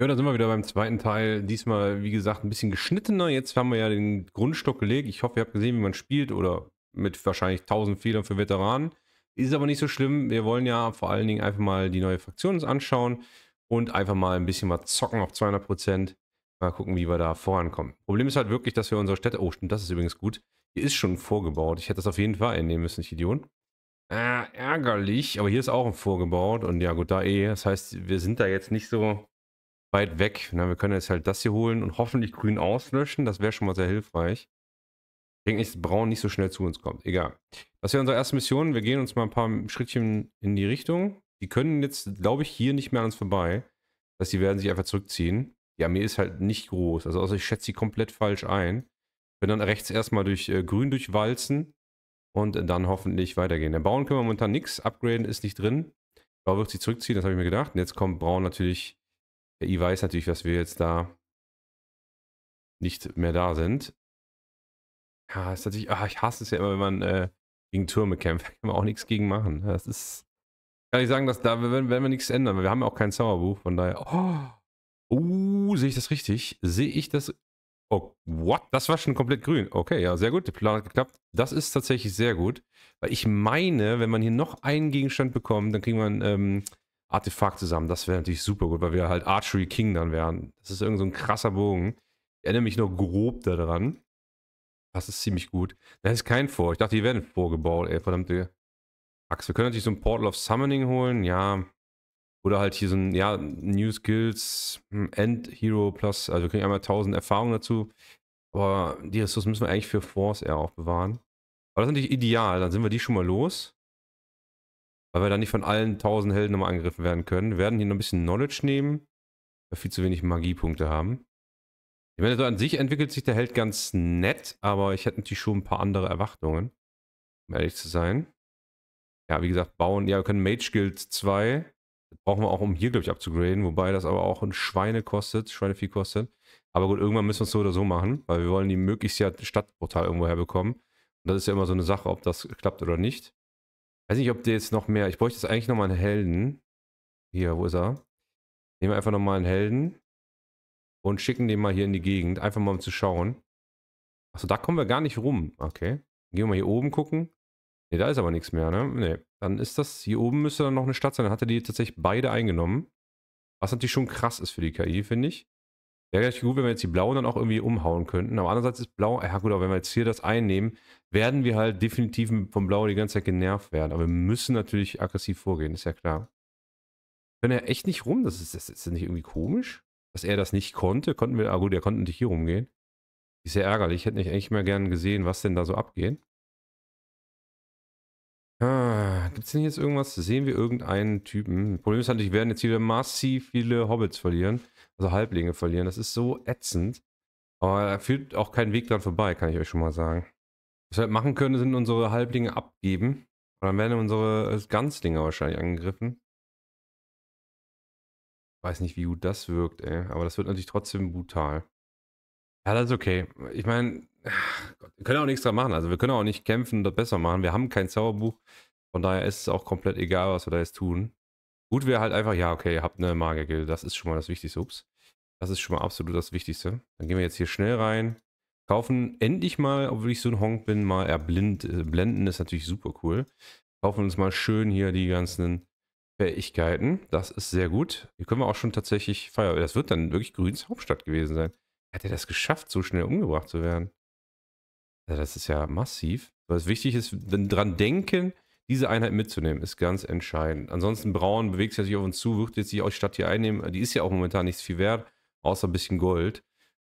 Ja, da sind wir wieder beim zweiten Teil. Diesmal, wie gesagt, ein bisschen geschnittener. Jetzt haben wir ja den Grundstock gelegt. Ich hoffe, ihr habt gesehen, wie man spielt oder mit wahrscheinlich 1000 Fehlern für Veteranen. Ist aber nicht so schlimm. Wir wollen ja vor allen Dingen einfach mal die neue Fraktion uns anschauen und einfach mal ein bisschen mal zocken auf 200 Mal gucken, wie wir da vorankommen. Problem ist halt wirklich, dass wir unsere Städte. Oh, stimmt, das ist übrigens gut. Hier ist schon vorgebaut. Ich hätte das auf jeden Fall einnehmen müssen, ich Idiot. Äh, ärgerlich, aber hier ist auch ein vorgebaut. Und ja, gut, da eh. Das heißt, wir sind da jetzt nicht so weit weg. Na, ne? wir können jetzt halt das hier holen und hoffentlich grün auslöschen. Das wäre schon mal sehr hilfreich. Ich denke nicht, dass Braun nicht so schnell zu uns kommt. Egal. Das wäre unsere erste Mission. Wir gehen uns mal ein paar Schrittchen in die Richtung. Die können jetzt, glaube ich, hier nicht mehr an uns vorbei. dass heißt, die werden sich einfach zurückziehen. Die Armee ist halt nicht groß. Also, außer ich schätze sie komplett falsch ein. Wir dann rechts erstmal durch äh, grün durchwalzen und dann hoffentlich weitergehen. Der Braun können wir momentan nichts. Upgraden ist nicht drin. Blau wird sich zurückziehen, das habe ich mir gedacht. Und jetzt kommt Braun natürlich ich weiß natürlich, dass wir jetzt da nicht mehr da sind. Ja, ist natürlich, ach, ich hasse es ja immer, wenn man äh, gegen Türme kämpft. Da kann man auch nichts gegen machen. Das ist, kann ich sagen, dass da werden, werden wir nichts ändern, weil wir haben ja auch kein Zauberbuch, von daher, oh, uh, sehe ich das richtig? Sehe ich das? Oh, what? Das war schon komplett grün. Okay, ja, sehr gut. Der Plan hat geklappt. Das ist tatsächlich sehr gut, weil ich meine, wenn man hier noch einen Gegenstand bekommt, dann kriegt man ähm, Artefakt zusammen. Das wäre natürlich super gut, weil wir halt Archery King dann wären. Das ist irgend so ein krasser Bogen. Ich erinnere mich nur grob daran. Das ist ziemlich gut. Das ist kein Vor. Ich dachte, die werden vorgebaut, ey. Verdammte Axt. Wir können natürlich so ein Portal of Summoning holen, ja. Oder halt hier so ein, ja, New Skills, hm, End Hero Plus. Also wir kriegen einmal 1000 Erfahrungen dazu. Aber die Ressourcen müssen wir eigentlich für Force eher auch bewahren. Aber das ist natürlich ideal. Dann sind wir die schon mal los weil wir da nicht von allen 1000 Helden nochmal angegriffen werden können. Wir werden hier noch ein bisschen Knowledge nehmen, weil wir viel zu wenig Magiepunkte haben. Ich meine, so an sich entwickelt sich der Held ganz nett, aber ich hätte natürlich schon ein paar andere Erwartungen, um ehrlich zu sein. Ja, wie gesagt, bauen. Ja, wir können Mage Guild 2. Das brauchen wir auch, um hier, glaube ich, abzugraden. Wobei das aber auch ein Schweine kostet, Schweinevieh kostet. Aber gut, irgendwann müssen wir es so oder so machen, weil wir wollen die möglichst ja Stadtportal irgendwo herbekommen. Und das ist ja immer so eine Sache, ob das klappt oder nicht. Weiß nicht, ob der jetzt noch mehr. Ich bräuchte jetzt eigentlich nochmal einen Helden. Hier, wo ist er? Nehmen wir einfach nochmal einen Helden. Und schicken den mal hier in die Gegend. Einfach mal um zu schauen. Achso, da kommen wir gar nicht rum. Okay. Gehen wir mal hier oben gucken. Ne, da ist aber nichts mehr, ne? Ne. Dann ist das. Hier oben müsste dann noch eine Stadt sein. Dann hat er die tatsächlich beide eingenommen. Was natürlich schon krass ist für die KI, finde ich. Wäre gleich gut, wenn wir jetzt die Blauen dann auch irgendwie umhauen könnten. Aber andererseits ist Blau, ja gut, aber wenn wir jetzt hier das einnehmen, werden wir halt definitiv vom Blau die ganze Zeit genervt werden. Aber wir müssen natürlich aggressiv vorgehen, ist ja klar. können ja echt nicht rum, das ist, das ist nicht irgendwie komisch, dass er das nicht konnte. Konnten wir, ah gut, er konnte nicht hier rumgehen. Ist ja ärgerlich, ich hätte nicht eigentlich mehr gern gesehen, was denn da so abgeht. Ah, Gibt es denn jetzt irgendwas? Sehen wir irgendeinen Typen? Problem ist natürlich, halt, wir werden jetzt hier massiv viele Hobbits verlieren. Also Halblinge verlieren. Das ist so ätzend. Aber da führt auch kein Weg dran vorbei, kann ich euch schon mal sagen. Was wir halt machen können, sind unsere Halblinge abgeben. Und dann werden unsere äh, Ganzlinge wahrscheinlich angegriffen. Weiß nicht, wie gut das wirkt, ey. Aber das wird natürlich trotzdem brutal. Ja, das ist okay. Ich meine, wir können auch nichts dran machen. Also wir können auch nicht kämpfen und das besser machen. Wir haben kein Zauberbuch. Von daher ist es auch komplett egal, was wir da jetzt tun. Gut wäre halt einfach, ja, okay, ihr habt eine Magiergilde. Das ist schon mal das Wichtigste. Ups. Das ist schon mal absolut das Wichtigste. Dann gehen wir jetzt hier schnell rein. Kaufen endlich mal, obwohl ich so ein Honk bin, mal erblind. Äh, blenden ist natürlich super cool. Kaufen uns mal schön hier die ganzen Fähigkeiten. Das ist sehr gut. Hier können wir auch schon tatsächlich feiern. Das wird dann wirklich Grüns Hauptstadt gewesen sein. Hat er das geschafft, so schnell umgebracht zu werden? Also das ist ja massiv. Was wichtig ist, dran denken, diese Einheit mitzunehmen, ist ganz entscheidend. Ansonsten Braun bewegt sich auf uns zu, wird jetzt die Stadt hier einnehmen. Die ist ja auch momentan nichts viel wert außer ein bisschen Gold.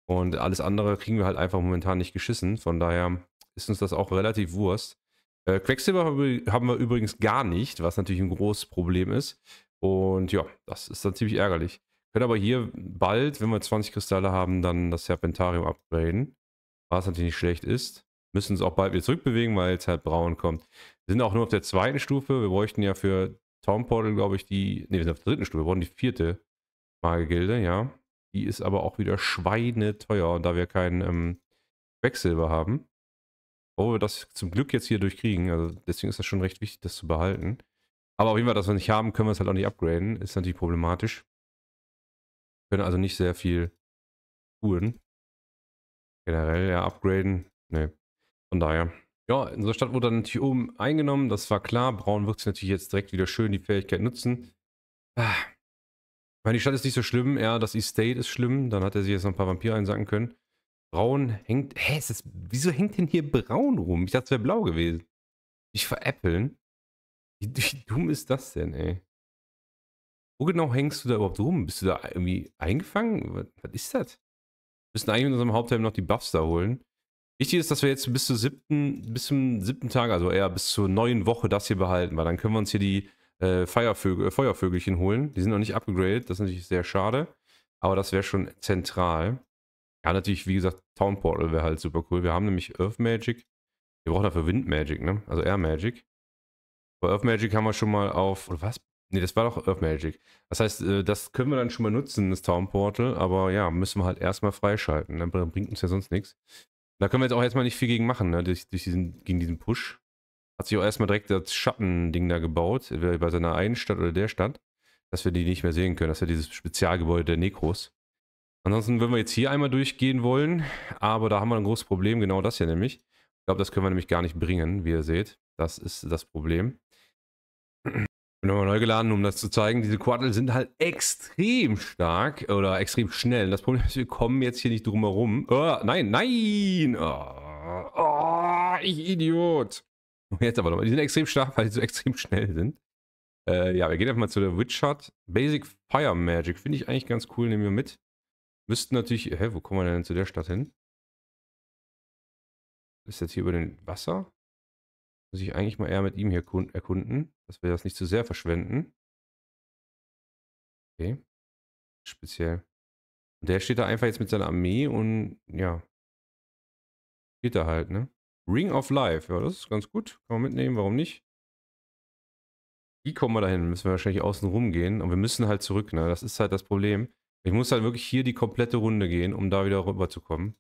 Und alles andere kriegen wir halt einfach momentan nicht geschissen. Von daher ist uns das auch relativ Wurst. Äh, Quecksilber haben wir übrigens gar nicht, was natürlich ein großes Problem ist. Und ja, das ist dann ziemlich ärgerlich. Können aber hier bald, wenn wir 20 Kristalle haben, dann das Serpentarium upgraden. Was natürlich nicht schlecht ist. Müssen uns auch bald wieder zurückbewegen, weil jetzt halt Braun kommt. Wir sind auch nur auf der zweiten Stufe. Wir bräuchten ja für Town Portal, glaube ich, die. Ne, wir sind auf der dritten Stufe. Wir brauchen die vierte Magegilde, ja. Die ist aber auch wieder schweineteuer, da wir kein ähm, Quecksilber haben. Obwohl wir das zum Glück jetzt hier durchkriegen. Also deswegen ist das schon recht wichtig, das zu behalten. Aber auf jeden Fall, dass wir nicht haben, können wir es halt auch nicht upgraden. Ist natürlich problematisch. Wir können also nicht sehr viel tun. Generell, ja, upgraden. Nee. Von daher. Ja, unsere Stadt wurde dann natürlich oben eingenommen. Das war klar. Braun wird sich natürlich jetzt direkt wieder schön die Fähigkeit nutzen. Ah meine, die Stadt ist nicht so schlimm. Ja, das Estate ist schlimm. Dann hat er sich jetzt noch ein paar Vampire einsacken können. Braun hängt. Hä, ist das, wieso hängt denn hier braun rum? Ich dachte, es wäre blau gewesen. Ich veräppeln. Wie, wie dumm ist das denn, ey? Wo genau hängst du da überhaupt rum? Bist du da irgendwie eingefangen? Was, was ist das? Wir müssen eigentlich in unserem Hauptteil noch die Buffs da holen. Wichtig ist, dass wir jetzt bis, siebten, bis zum siebten Tag, also eher bis zur neuen Woche das hier behalten, weil dann können wir uns hier die äh, Feuervögel, äh, Feuervögelchen holen. Die sind noch nicht abgegradet, das ist natürlich sehr schade. Aber das wäre schon zentral. Ja, natürlich, wie gesagt, Town Portal wäre halt super cool. Wir haben nämlich Earth Magic. Wir brauchen dafür Wind Magic, ne? Also Air Magic. Bei Earth Magic haben wir schon mal auf. Oder was? Ne, das war doch Earth Magic. Das heißt, äh, das können wir dann schon mal nutzen, das Town Portal. Aber ja, müssen wir halt erstmal freischalten. Ne? Dann bringt uns ja sonst nichts. Da können wir jetzt auch erstmal nicht viel gegen machen, ne? Durch, durch diesen, gegen diesen Push hat sich auch erstmal direkt das Schattending da gebaut, entweder bei seiner einen Stadt oder der Stadt, dass wir die nicht mehr sehen können. Das ist ja dieses Spezialgebäude der Nekros. Ansonsten würden wir jetzt hier einmal durchgehen wollen, aber da haben wir ein großes Problem, genau das hier nämlich. Ich glaube, das können wir nämlich gar nicht bringen, wie ihr seht. Das ist das Problem. Bin nochmal neu geladen, um das zu zeigen. Diese Quadtel sind halt extrem stark oder extrem schnell. Das Problem ist, wir kommen jetzt hier nicht drum herum. Oh, nein, nein! Oh, oh, ich Idiot! Jetzt aber nochmal. Die sind extrem stark, weil die so extrem schnell sind. Äh, ja, wir gehen einfach mal zu der Witchard. Basic Fire Magic finde ich eigentlich ganz cool, nehmen wir mit. Müssten natürlich. Hä, wo kommen wir denn zu der Stadt hin? Ist jetzt hier über den Wasser? Muss ich eigentlich mal eher mit ihm hier erkunden, dass wir das nicht zu sehr verschwenden. Okay. Speziell. Und der steht da einfach jetzt mit seiner Armee und ja. Geht da halt, ne? Ring of Life. Ja, das ist ganz gut. Kann man mitnehmen, warum nicht? Wie kommen wir dahin? Müssen wir wahrscheinlich außen rum gehen. Und wir müssen halt zurück, ne? Das ist halt das Problem. Ich muss halt wirklich hier die komplette Runde gehen, um da wieder rüber zu kommen.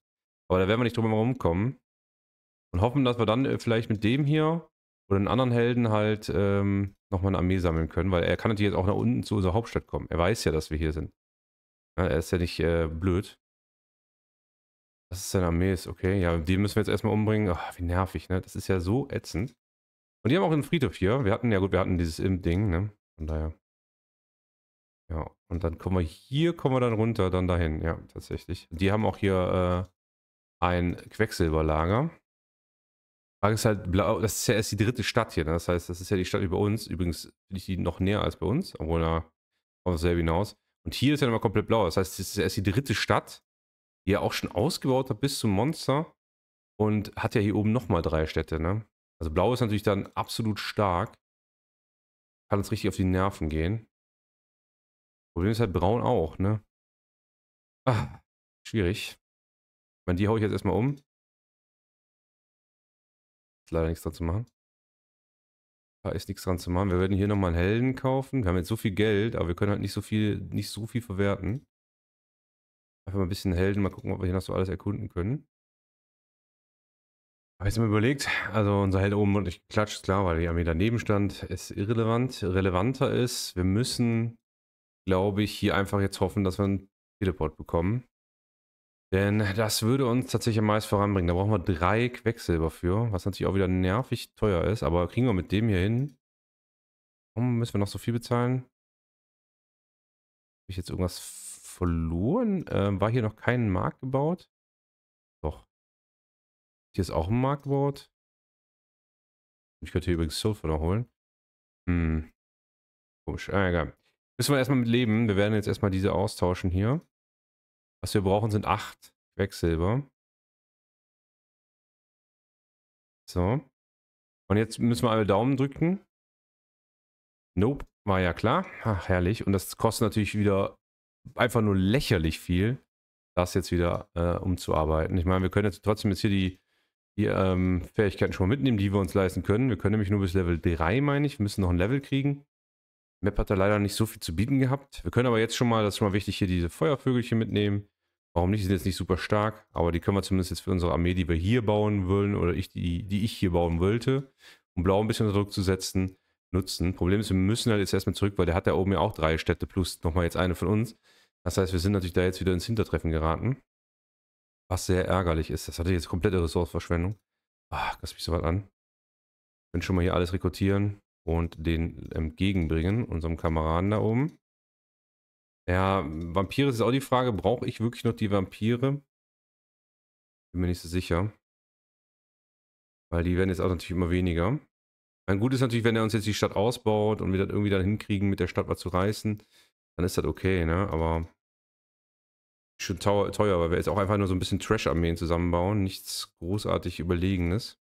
Aber da werden wir nicht drüber herum Und hoffen, dass wir dann äh, vielleicht mit dem hier oder den anderen Helden halt ähm, nochmal eine Armee sammeln können. Weil er kann natürlich jetzt auch nach unten zu unserer Hauptstadt kommen. Er weiß ja, dass wir hier sind. Ja, er ist ja nicht äh, blöd. Das ist ein Armees, okay. Ja, die müssen wir jetzt erstmal umbringen. Ach, wie nervig, ne? Das ist ja so ätzend. Und die haben auch einen Friedhof hier. Wir hatten, ja gut, wir hatten dieses Imp-Ding, ne? Von daher. Ja, und dann kommen wir hier, kommen wir dann runter, dann dahin. Ja, tatsächlich. Die haben auch hier äh, ein Quecksilberlager. Frage ist halt, blau, das ist ja erst die dritte Stadt hier. Ne? Das heißt, das ist ja die Stadt über uns. Übrigens finde ich die noch näher als bei uns, obwohl da auf selber hinaus. Und hier ist ja nochmal komplett blau. Das heißt, das ist erst die dritte Stadt die ja auch schon ausgebaut hat bis zum Monster und hat ja hier oben nochmal drei Städte, ne? Also blau ist natürlich dann absolut stark. Kann uns richtig auf die Nerven gehen. Problem ist halt braun auch, ne? Ah, schwierig. Ich meine, die haue ich jetzt erstmal um. Ist leider nichts dran zu machen. Da ist nichts dran zu machen. Wir werden hier nochmal einen Helden kaufen. Wir haben jetzt so viel Geld, aber wir können halt nicht so viel, nicht so viel verwerten. Einfach mal ein bisschen Helden, mal gucken, ob wir hier noch so alles erkunden können. Habe ich mir überlegt, also unser Held oben und ich klatscht, klar, weil die Armee daneben stand, ist irrelevant. Relevanter ist, wir müssen, glaube ich, hier einfach jetzt hoffen, dass wir einen Teleport bekommen. Denn das würde uns tatsächlich am meisten voranbringen. Da brauchen wir drei Quecksilber für, was natürlich auch wieder nervig teuer ist. Aber kriegen wir mit dem hier hin? Warum müssen wir noch so viel bezahlen? Habe ich jetzt irgendwas verloren. Ähm, war hier noch kein Markt gebaut? Doch. Hier ist auch ein Markt gebaut. Ich könnte hier übrigens Sulfur noch holen. Hm. Komisch. Ah, egal. Müssen wir erstmal mit leben. Wir werden jetzt erstmal diese austauschen hier. Was wir brauchen, sind 8 Quecksilber. So. Und jetzt müssen wir alle Daumen drücken. Nope, war ja klar. Ach, herrlich. Und das kostet natürlich wieder einfach nur lächerlich viel, das jetzt wieder äh, umzuarbeiten. Ich meine, wir können jetzt trotzdem jetzt hier die, die ähm, Fähigkeiten schon mal mitnehmen, die wir uns leisten können. Wir können nämlich nur bis Level 3, meine ich. Wir müssen noch ein Level kriegen. Map hat da leider nicht so viel zu bieten gehabt. Wir können aber jetzt schon mal, das ist schon mal wichtig, hier diese Feuervögelchen mitnehmen. Warum nicht? Die sind jetzt nicht super stark, aber die können wir zumindest jetzt für unsere Armee, die wir hier bauen wollen, oder ich, die, die ich hier bauen wollte, um Blau ein bisschen unter Druck zu setzen, nutzen. Problem ist, wir müssen halt jetzt erstmal zurück, weil der hat ja oben ja auch drei Städte plus nochmal jetzt eine von uns. Das heißt, wir sind natürlich da jetzt wieder ins Hintertreffen geraten. Was sehr ärgerlich ist. Das hatte jetzt komplette Ressourcenverschwendung. Ach, ah, lass mich so weit an. Ich könnte schon mal hier alles rekrutieren und den entgegenbringen, unserem Kameraden da oben. Ja, Vampire ist auch die Frage, brauche ich wirklich noch die Vampire? Bin mir nicht so sicher. Weil die werden jetzt auch natürlich immer weniger. Ein gutes ist natürlich, wenn er uns jetzt die Stadt ausbaut und wir das irgendwie dann hinkriegen, mit der Stadt was zu reißen, dann ist das okay, ne? Aber schon teuer, teuer, weil wir jetzt auch einfach nur so ein bisschen Trash-Armeen zusammenbauen. Nichts großartig Überlegenes.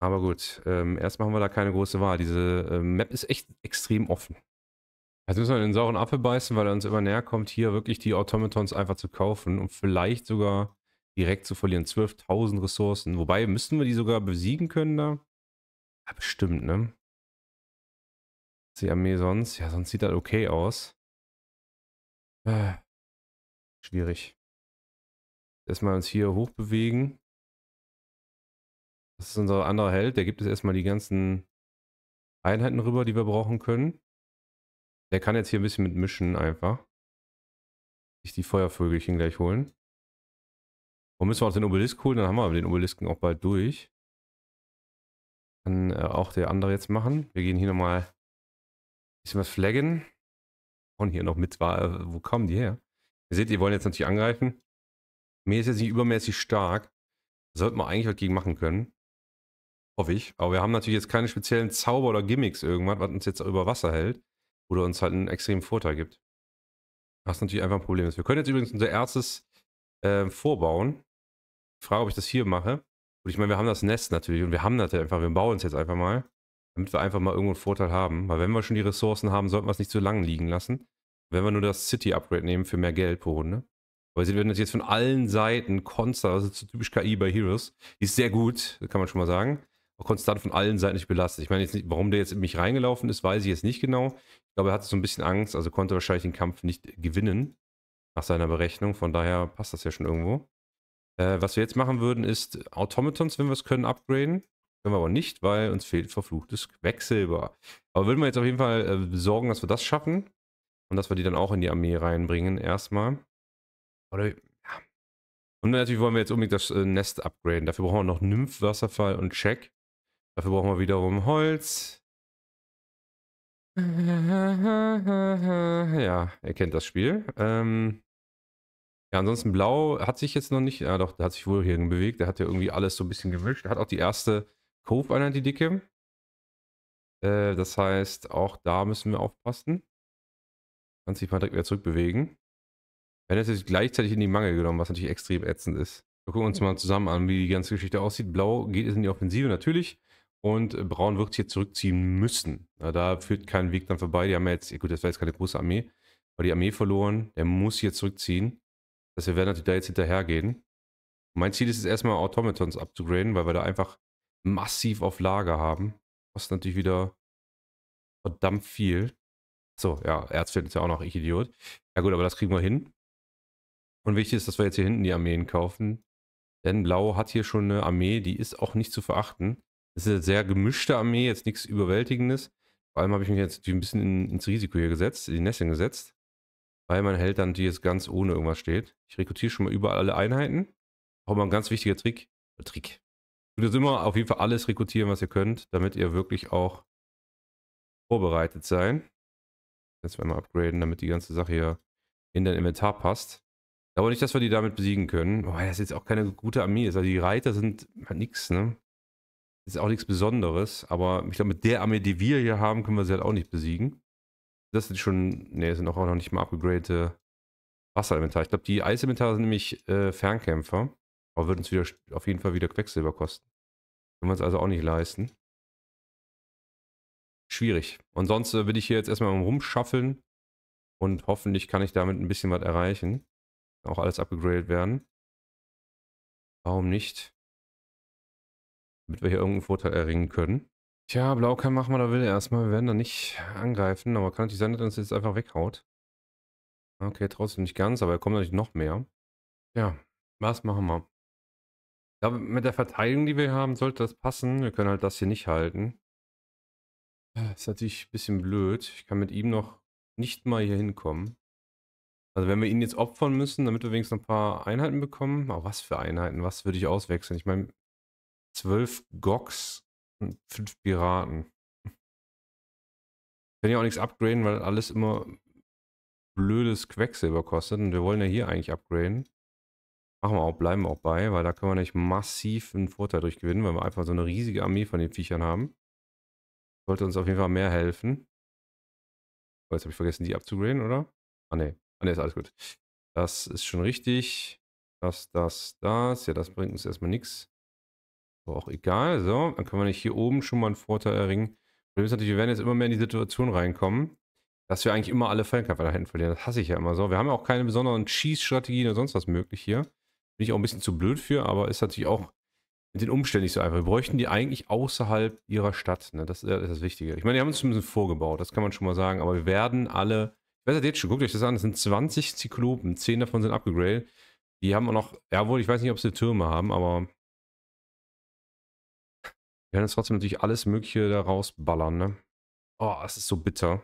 Aber gut, ähm, erstmal haben wir da keine große Wahl. Diese äh, Map ist echt extrem offen. Jetzt also müssen wir den sauren Apfel beißen, weil er uns immer näher kommt, hier wirklich die Automatons einfach zu kaufen und vielleicht sogar direkt zu verlieren. 12.000 Ressourcen. Wobei, müssten wir die sogar besiegen können da? Ja, bestimmt, ne? Die Armee sonst? Ja, sonst sieht das okay aus. Ah. schwierig. Erstmal uns hier hochbewegen. Das ist unser anderer Held. Der gibt es erstmal die ganzen Einheiten rüber, die wir brauchen können. Der kann jetzt hier ein bisschen mit mischen einfach. Sich die Feuervögelchen gleich holen. Und müssen wir auch den Obelisk holen, dann haben wir den Obelisken auch bald durch. Kann äh, auch der andere jetzt machen. Wir gehen hier nochmal ein bisschen was flaggen. Frauen hier noch mit war. Äh, wo kommen die her? Ihr seht, die wollen jetzt natürlich angreifen. Mir ist jetzt nicht übermäßig stark. Sollten wir eigentlich was gegen machen können. Hoffe ich. Aber wir haben natürlich jetzt keine speziellen Zauber oder Gimmicks irgendwas, was uns jetzt über Wasser hält. Oder uns halt einen extremen Vorteil gibt. Was natürlich einfach ein Problem ist. Wir können jetzt übrigens unser erstes äh, vorbauen. Frage, ob ich das hier mache. Und ich meine, wir haben das Nest natürlich und wir haben das einfach. Wir bauen es jetzt einfach mal damit wir einfach mal irgendwo einen Vorteil haben. Weil wenn wir schon die Ressourcen haben, sollten wir es nicht zu lang liegen lassen. Wenn wir nur das City-Upgrade nehmen für mehr Geld pro Runde. Weil sie werden jetzt von allen Seiten konstant, also typisch KI bei Heroes, die ist sehr gut, kann man schon mal sagen, aber konstant von allen Seiten nicht belastet. Ich meine jetzt nicht, warum der jetzt in mich reingelaufen ist, weiß ich jetzt nicht genau. Ich glaube, er hatte so ein bisschen Angst, also konnte wahrscheinlich den Kampf nicht gewinnen nach seiner Berechnung. Von daher passt das ja schon irgendwo. Äh, was wir jetzt machen würden, ist Automatons, wenn wir es können, upgraden. Können wir aber nicht, weil uns fehlt verfluchtes Quecksilber. Aber würden wir jetzt auf jeden Fall äh, sorgen, dass wir das schaffen. Und dass wir die dann auch in die Armee reinbringen, erstmal. Oder, ja. Und natürlich wollen wir jetzt unbedingt das äh, Nest upgraden. Dafür brauchen wir noch Nymph, Wasserfall und Check. Dafür brauchen wir wiederum Holz. Ja, er kennt das Spiel. Ähm ja, ansonsten Blau hat sich jetzt noch nicht, ja doch, der hat sich wohl hierhin bewegt. Der hat ja irgendwie alles so ein bisschen gemischt. Der hat auch die erste Cove einer die Dicke. Äh, das heißt, auch da müssen wir aufpassen. Kannst dich mal direkt wieder zurückbewegen. Wenn es jetzt gleichzeitig in die Mangel genommen, was natürlich extrem ätzend ist. Wir gucken uns mal mhm. zusammen an, wie die ganze Geschichte aussieht. Blau geht es in die Offensive natürlich und äh, Braun wird hier zurückziehen müssen. Na, da führt kein Weg dann vorbei. Die haben ja jetzt, gut, das war jetzt keine große Armee, aber die Armee verloren. Der muss hier zurückziehen. Das also heißt, wir werden natürlich da jetzt hinterhergehen. Mein Ziel ist es erstmal Automatons abzugraden, weil wir da einfach massiv auf Lager haben. Kostet natürlich wieder verdammt viel. So, ja, Erzfeld ist ja auch noch, ich Idiot. Ja gut, aber das kriegen wir hin. Und wichtig ist, dass wir jetzt hier hinten die Armeen kaufen. Denn Blau hat hier schon eine Armee, die ist auch nicht zu verachten. Das ist eine sehr gemischte Armee, jetzt nichts Überwältigendes. Vor allem habe ich mich jetzt ein bisschen in, ins Risiko hier gesetzt, in die Nesseln gesetzt. Weil mein Held dann die jetzt ganz ohne irgendwas steht. Ich rekrutiere schon mal überall alle Einheiten. Auch mal ein ganz wichtiger Trick. Trick. Tut es immer auf jeden Fall alles rekrutieren, was ihr könnt, damit ihr wirklich auch vorbereitet sein. Jetzt werden wir upgraden, damit die ganze Sache hier in dein Inventar passt. Ich glaube nicht, dass wir die damit besiegen können. Oh, das ist jetzt auch keine gute Armee. Also die Reiter sind halt nichts, ne? Das ist auch nichts Besonderes. Aber ich glaube, mit der Armee, die wir hier haben, können wir sie halt auch nicht besiegen. Das sind schon, ne, sind auch noch nicht mal upgradete Wasserinventare. Ich glaube, die Eisinventare sind nämlich äh, Fernkämpfer. Aber wird uns wieder auf jeden Fall wieder Quecksilber kosten. Können wir uns also auch nicht leisten. Schwierig. Und sonst äh, will ich hier jetzt erstmal rumschaffeln und hoffentlich kann ich damit ein bisschen was erreichen. Auch alles abgegradet werden. Warum nicht? Damit wir hier irgendeinen Vorteil erringen können. Tja, Blau kann machen, was er will erstmal. Wir werden da nicht angreifen, aber kann natürlich sein, dass er uns jetzt einfach weghaut. Okay, trotzdem nicht ganz, aber er kommt natürlich noch mehr. Ja, was machen wir? Ich glaube, mit der Verteidigung, die wir haben, sollte das passen. Wir können halt das hier nicht halten. Das äh, ist natürlich ein bisschen blöd. Ich kann mit ihm noch nicht mal hier hinkommen. Also wenn wir ihn jetzt opfern müssen, damit wir wenigstens ein paar Einheiten bekommen. Aber was für Einheiten? Was würde ich auswechseln? Ich meine, zwölf Gox und fünf Piraten. Ich kann ja auch nichts upgraden, weil alles immer blödes Quecksilber kostet. Und wir wollen ja hier eigentlich upgraden. Machen wir auch, bleiben wir auch bei, weil da können wir nicht massiv einen Vorteil durchgewinnen, weil wir einfach so eine riesige Armee von den Viechern haben. Sollte uns auf jeden Fall mehr helfen. Oh, jetzt habe ich vergessen, die abzugraden, oder? Ah, ne. Ah, nee, ist alles gut. Das ist schon richtig. Das, das, das. Ja, das bringt uns erstmal nichts. Aber auch egal. So, dann können wir nicht hier oben schon mal einen Vorteil erringen. Problem ist natürlich, wir werden jetzt immer mehr in die Situation reinkommen, dass wir eigentlich immer alle Fernkämpfer da hinten verlieren. Das hasse ich ja immer so. Wir haben ja auch keine besonderen Schießstrategien oder sonst was möglich hier. Bin ich auch ein bisschen zu blöd für, aber ist natürlich auch mit den Umständen nicht so einfach. Wir bräuchten die eigentlich außerhalb ihrer Stadt. Ne? Das ist das Wichtige. Ich meine, die haben uns ein bisschen vorgebaut, das kann man schon mal sagen. Aber wir werden alle, ich weiß jetzt schon, guckt euch das an, das sind 20 Zyklopen, 10 davon sind abgegradet. Die haben auch noch, jawohl, ich weiß nicht, ob sie Türme haben, aber wir werden jetzt trotzdem natürlich alles Mögliche da rausballern, ne? Oh, es ist so bitter.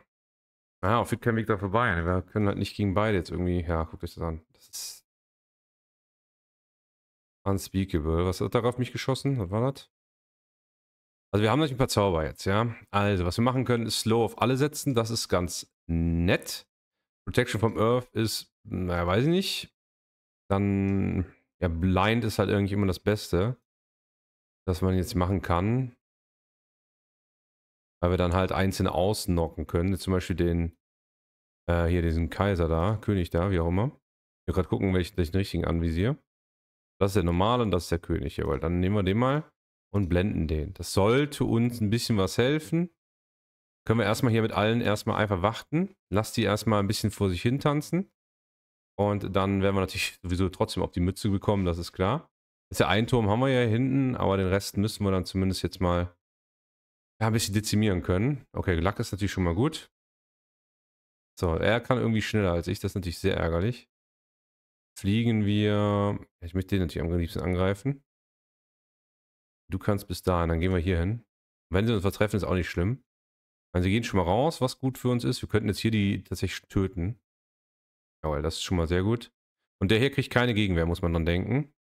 Naja, ah, auf jeden Fall kein Weg da vorbei. Wir können halt nicht gegen beide jetzt irgendwie, ja, guckt euch das an. Das ist Unspeakable. Was hat er auf mich geschossen? Was war das? Also wir haben natürlich ein paar Zauber jetzt, ja. Also, was wir machen können, ist Slow auf alle setzen. Das ist ganz nett. Protection from Earth ist, naja, weiß ich nicht. Dann, ja, Blind ist halt irgendwie immer das Beste, das man jetzt machen kann. Weil wir dann halt einzelne ausnocken können. Zum Beispiel den, äh, hier diesen Kaiser da, König da, wie auch immer. Ich will gerade gucken, welchen, welchen richtigen anvisier. Das ist der normale und das ist der König. Jawohl, dann nehmen wir den mal und blenden den. Das sollte uns ein bisschen was helfen. Können wir erstmal hier mit allen erstmal einfach warten. Lass die erstmal ein bisschen vor sich hin tanzen. Und dann werden wir natürlich sowieso trotzdem auf die Mütze bekommen, das ist klar. Ist ja ein Turm haben wir ja hier hinten, aber den Rest müssen wir dann zumindest jetzt mal ein bisschen dezimieren können. Okay, Lack ist natürlich schon mal gut. So, er kann irgendwie schneller als ich, das ist natürlich sehr ärgerlich fliegen wir. Ich möchte den natürlich am liebsten angreifen. Du kannst bis dahin, dann gehen wir hier hin. Wenn sie uns vertreffen, ist auch nicht schlimm. Also sie gehen schon mal raus, was gut für uns ist. Wir könnten jetzt hier die tatsächlich töten. Jawohl, das ist schon mal sehr gut. Und der hier kriegt keine Gegenwehr, muss man dann denken.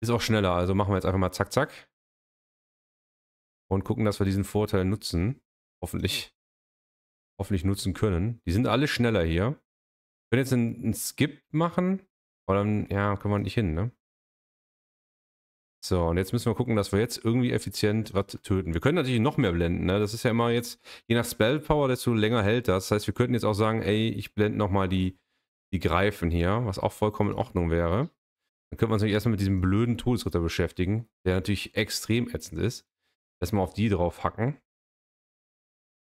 Ist auch schneller, also machen wir jetzt einfach mal zack, zack. Und gucken, dass wir diesen Vorteil nutzen. Hoffentlich. Hoffentlich nutzen können. Die sind alle schneller hier können jetzt einen, einen Skip machen, aber dann, ja, können wir nicht hin, ne? So, und jetzt müssen wir gucken, dass wir jetzt irgendwie effizient was töten. Wir können natürlich noch mehr blenden, ne? Das ist ja immer jetzt, je nach Spellpower, desto länger hält das. Das heißt, wir könnten jetzt auch sagen, ey, ich blende nochmal die, die Greifen hier, was auch vollkommen in Ordnung wäre. Dann könnte man uns natürlich erstmal mit diesem blöden Todesritter beschäftigen, der natürlich extrem ätzend ist. Erstmal auf die drauf hacken.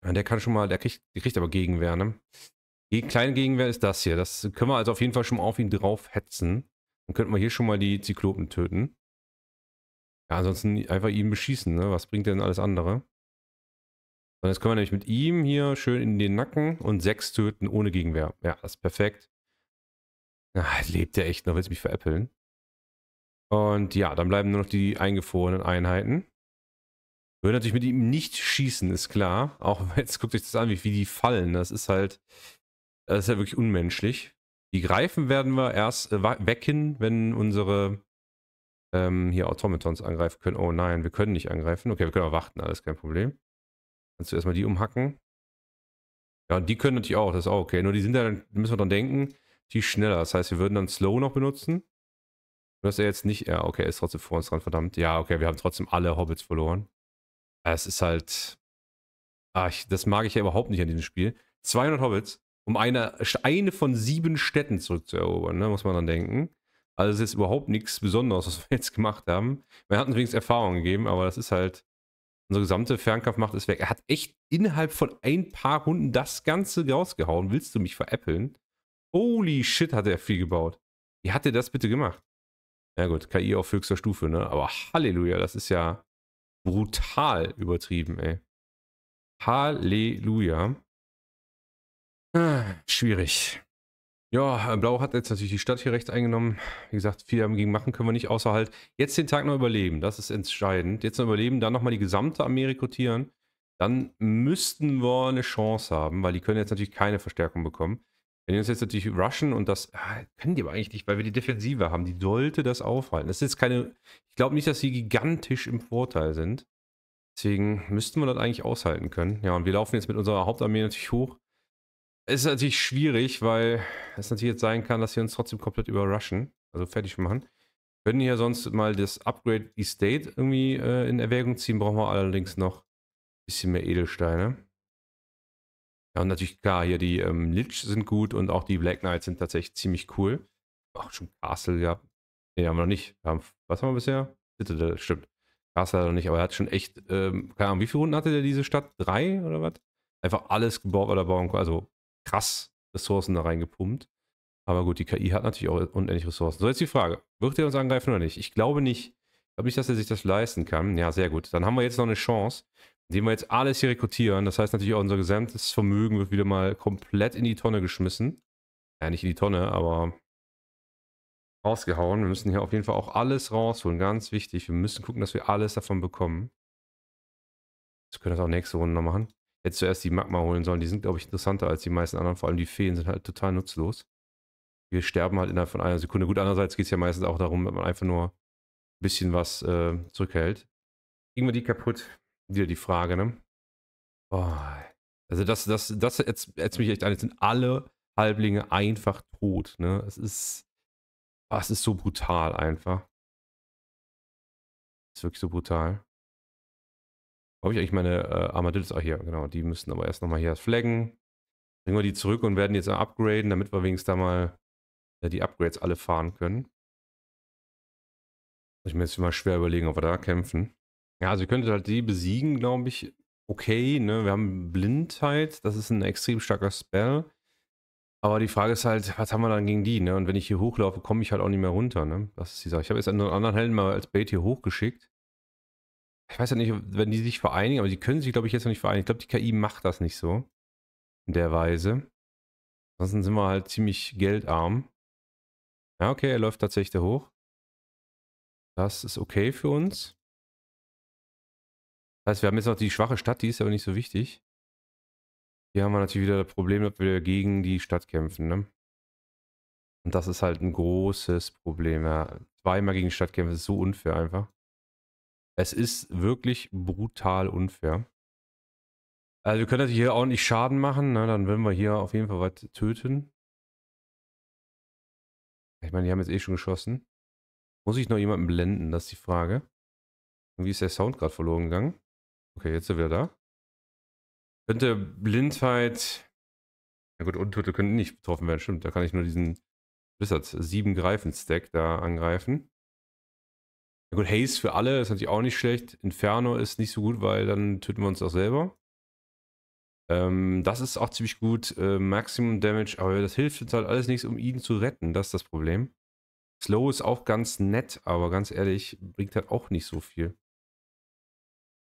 der kann schon mal, der kriegt, der kriegt aber Gegenwehr, ne? Die kleine Gegenwehr ist das hier. Das können wir also auf jeden Fall schon mal auf ihn drauf hetzen. Dann könnten wir hier schon mal die Zyklopen töten. Ja, ansonsten einfach ihn beschießen, ne? Was bringt denn alles andere? Und jetzt können wir nämlich mit ihm hier schön in den Nacken und sechs töten ohne Gegenwehr. Ja, das ist perfekt. Ach, lebt der echt noch, willst du mich veräppeln. Und ja, dann bleiben nur noch die eingefrorenen Einheiten. Würde natürlich mit ihm nicht schießen, ist klar. Auch jetzt guckt euch das an, wie, wie die fallen. Das ist halt das ist ja wirklich unmenschlich. Die Greifen werden wir erst äh, wecken, wenn unsere ähm, hier Automatons angreifen können. Oh nein, wir können nicht angreifen. Okay, wir können aber warten, alles kein Problem. Kannst du erstmal die umhacken. Ja, die können natürlich auch, das ist auch okay. Nur die sind ja, dann müssen wir dran denken, die schneller. Das heißt, wir würden dann Slow noch benutzen. Du hast ja jetzt nicht, ja, okay, er ist trotzdem vor uns dran, verdammt. Ja, okay, wir haben trotzdem alle Hobbits verloren. Es ist halt, ach, ah, das mag ich ja überhaupt nicht an diesem Spiel. 200 Hobbits, um eine, eine von sieben Städten zurückzuerobern, ne? muss man dann denken. Also es ist überhaupt nichts Besonderes, was wir jetzt gemacht haben. Wir hatten übrigens Erfahrungen gegeben, aber das ist halt, unsere gesamte Fernkampfmacht ist weg. Er hat echt innerhalb von ein paar Runden das Ganze rausgehauen. Willst du mich veräppeln? Holy shit, hat er viel gebaut. Wie hat er das bitte gemacht? Ja gut, KI auf höchster Stufe, ne? Aber Halleluja, das ist ja brutal übertrieben, ey. Halleluja schwierig. Ja, Blau hat jetzt natürlich die Stadt hier rechts eingenommen. Wie gesagt, viel dagegen machen können wir nicht, außer halt jetzt den Tag noch überleben. Das ist entscheidend. Jetzt noch überleben, dann nochmal die gesamte Armee rekrutieren. Dann müssten wir eine Chance haben, weil die können jetzt natürlich keine Verstärkung bekommen. Wenn die uns jetzt natürlich rushen und das ah, können die aber eigentlich nicht, weil wir die Defensive haben. Die sollte das aufhalten. Das ist jetzt keine, ich glaube nicht, dass sie gigantisch im Vorteil sind. Deswegen müssten wir das eigentlich aushalten können. Ja, und wir laufen jetzt mit unserer Hauptarmee natürlich hoch. Es ist natürlich schwierig, weil es natürlich jetzt sein kann, dass wir uns trotzdem komplett überrushen, also fertig machen. können hier sonst mal das Upgrade Estate irgendwie äh, in Erwägung ziehen, brauchen wir allerdings noch ein bisschen mehr Edelsteine. Ja, und natürlich klar, hier die ähm, Lich sind gut und auch die Black Knights sind tatsächlich ziemlich cool. Ach, schon Castle gehabt. Ja. Ne, haben wir noch nicht. Wir haben, was haben wir bisher? Bitte, stimmt. Castle hat er noch nicht, aber er hat schon echt, ähm, keine Ahnung, wie viele Runden hatte der diese Stadt? Drei oder was? Einfach alles gebaut oder bauen, also krass Ressourcen da reingepumpt. Aber gut, die KI hat natürlich auch unendlich Ressourcen. So, jetzt die Frage: Wird er uns angreifen oder nicht? Ich glaube nicht. Ich glaube nicht, dass er sich das leisten kann. Ja, sehr gut. Dann haben wir jetzt noch eine Chance, indem wir jetzt alles hier rekrutieren. Das heißt natürlich auch, unser gesamtes Vermögen wird wieder mal komplett in die Tonne geschmissen. Ja, nicht in die Tonne, aber rausgehauen. Wir müssen hier auf jeden Fall auch alles rausholen. Ganz wichtig. Wir müssen gucken, dass wir alles davon bekommen. Das können wir auch nächste Runde noch machen. Jetzt zuerst die Magma holen sollen. Die sind, glaube ich, interessanter als die meisten anderen. Vor allem die Feen sind halt total nutzlos. Wir sterben halt innerhalb von einer Sekunde. Gut, andererseits geht es ja meistens auch darum, dass man einfach nur ein bisschen was äh, zurückhält. Kriegen wir die kaputt? Wieder die Frage, ne? Oh. Also das, das, das ätzt mich echt an. Jetzt sind alle Halblinge einfach tot, ne? Es ist, oh, es ist so brutal einfach. Es ist wirklich so brutal. Habe ich eigentlich meine äh, Armadillos? Ah, hier, genau. Die müssen aber erst nochmal hier flaggen. Bringen wir die zurück und werden jetzt upgraden, damit wir wenigstens da mal äh, die Upgrades alle fahren können. Ich mir jetzt mal schwer überlegen, ob wir da kämpfen. Ja, also ihr könntet halt die besiegen, glaube ich. Okay, ne? Wir haben Blindheit. Das ist ein extrem starker Spell. Aber die Frage ist halt, was haben wir dann gegen die, ne? Und wenn ich hier hochlaufe, komme ich halt auch nicht mehr runter, ne? Das ist die Sache. Ich habe jetzt einen anderen Helden mal als Bait hier hochgeschickt ich weiß ja nicht, wenn die sich vereinigen, aber die können sich, glaube ich, jetzt noch nicht vereinigen. Ich glaube, die KI macht das nicht so. In der Weise. Ansonsten sind wir halt ziemlich geldarm. Ja, okay, er läuft tatsächlich da hoch. Das ist okay für uns. Das heißt, wir haben jetzt noch die schwache Stadt, die ist aber nicht so wichtig. Hier haben wir natürlich wieder das Problem, ob wir gegen die Stadt kämpfen. Ne? Und das ist halt ein großes Problem. Ja. Zweimal gegen die Stadt kämpfen ist so unfair einfach. Es ist wirklich brutal unfair. Also wir können natürlich hier auch nicht Schaden machen, ne? dann werden wir hier auf jeden Fall was töten. Ich meine, die haben jetzt eh schon geschossen. Muss ich noch jemanden blenden, das ist die Frage. Und wie ist der Sound gerade verloren gegangen? Okay, jetzt sind wir da. Könnte Blindheit... Na gut, Untote können nicht betroffen werden, stimmt. Da kann ich nur diesen Blizzard 7 Greifen-Stack da angreifen. Na gut, Haze für alle ist natürlich auch nicht schlecht. Inferno ist nicht so gut, weil dann töten wir uns auch selber. Ähm, das ist auch ziemlich gut. Äh, Maximum Damage, aber das hilft uns halt alles nichts, um ihn zu retten. Das ist das Problem. Slow ist auch ganz nett, aber ganz ehrlich, bringt halt auch nicht so viel.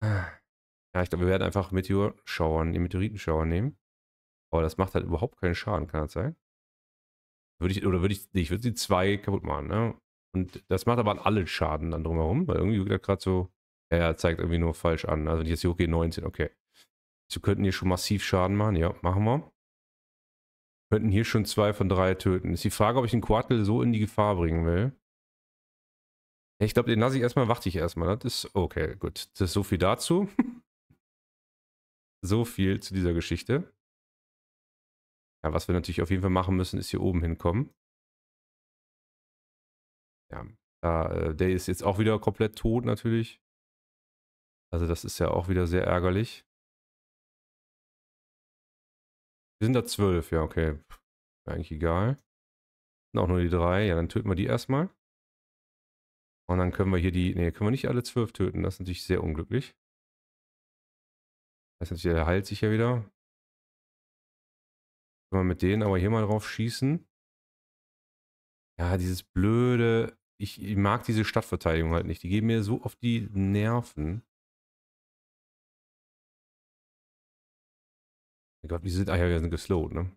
Ja, ich glaube, wir werden einfach Meteorschauern, die Meteoritenschauer nehmen. Aber das macht halt überhaupt keinen Schaden, kann das sein? Würde ich, oder würde ich, ich würde die zwei kaputt machen, ne? Und das macht aber an allen Schaden dann drumherum, weil irgendwie juckt er gerade so, er zeigt irgendwie nur falsch an. Also wenn ich jetzt hier hochgehe, 19, okay. Sie könnten hier schon massiv Schaden machen, ja, machen wir. Könnten hier schon zwei von drei töten. Ist die Frage, ob ich den Quartel so in die Gefahr bringen will. Ich glaube, den lasse ich erstmal, warte ich erstmal. Das ist, okay, gut. Das ist so viel dazu. so viel zu dieser Geschichte. Ja, was wir natürlich auf jeden Fall machen müssen, ist hier oben hinkommen ja, da, äh, der ist jetzt auch wieder komplett tot natürlich. Also das ist ja auch wieder sehr ärgerlich. Wir sind da zwölf, ja, okay. Eigentlich egal. Sind auch nur die drei. Ja, dann töten wir die erstmal. Und dann können wir hier die. Ne, können wir nicht alle zwölf töten. Das ist natürlich sehr unglücklich. Das heißt, der heilt sich ja wieder. Können wir mit denen aber hier mal drauf schießen. Ja, dieses blöde. Ich, ich mag diese Stadtverteidigung halt nicht. Die gehen mir so auf die Nerven. Ich oh glaube, die sind, ah ja, wir sind geslowt, ne?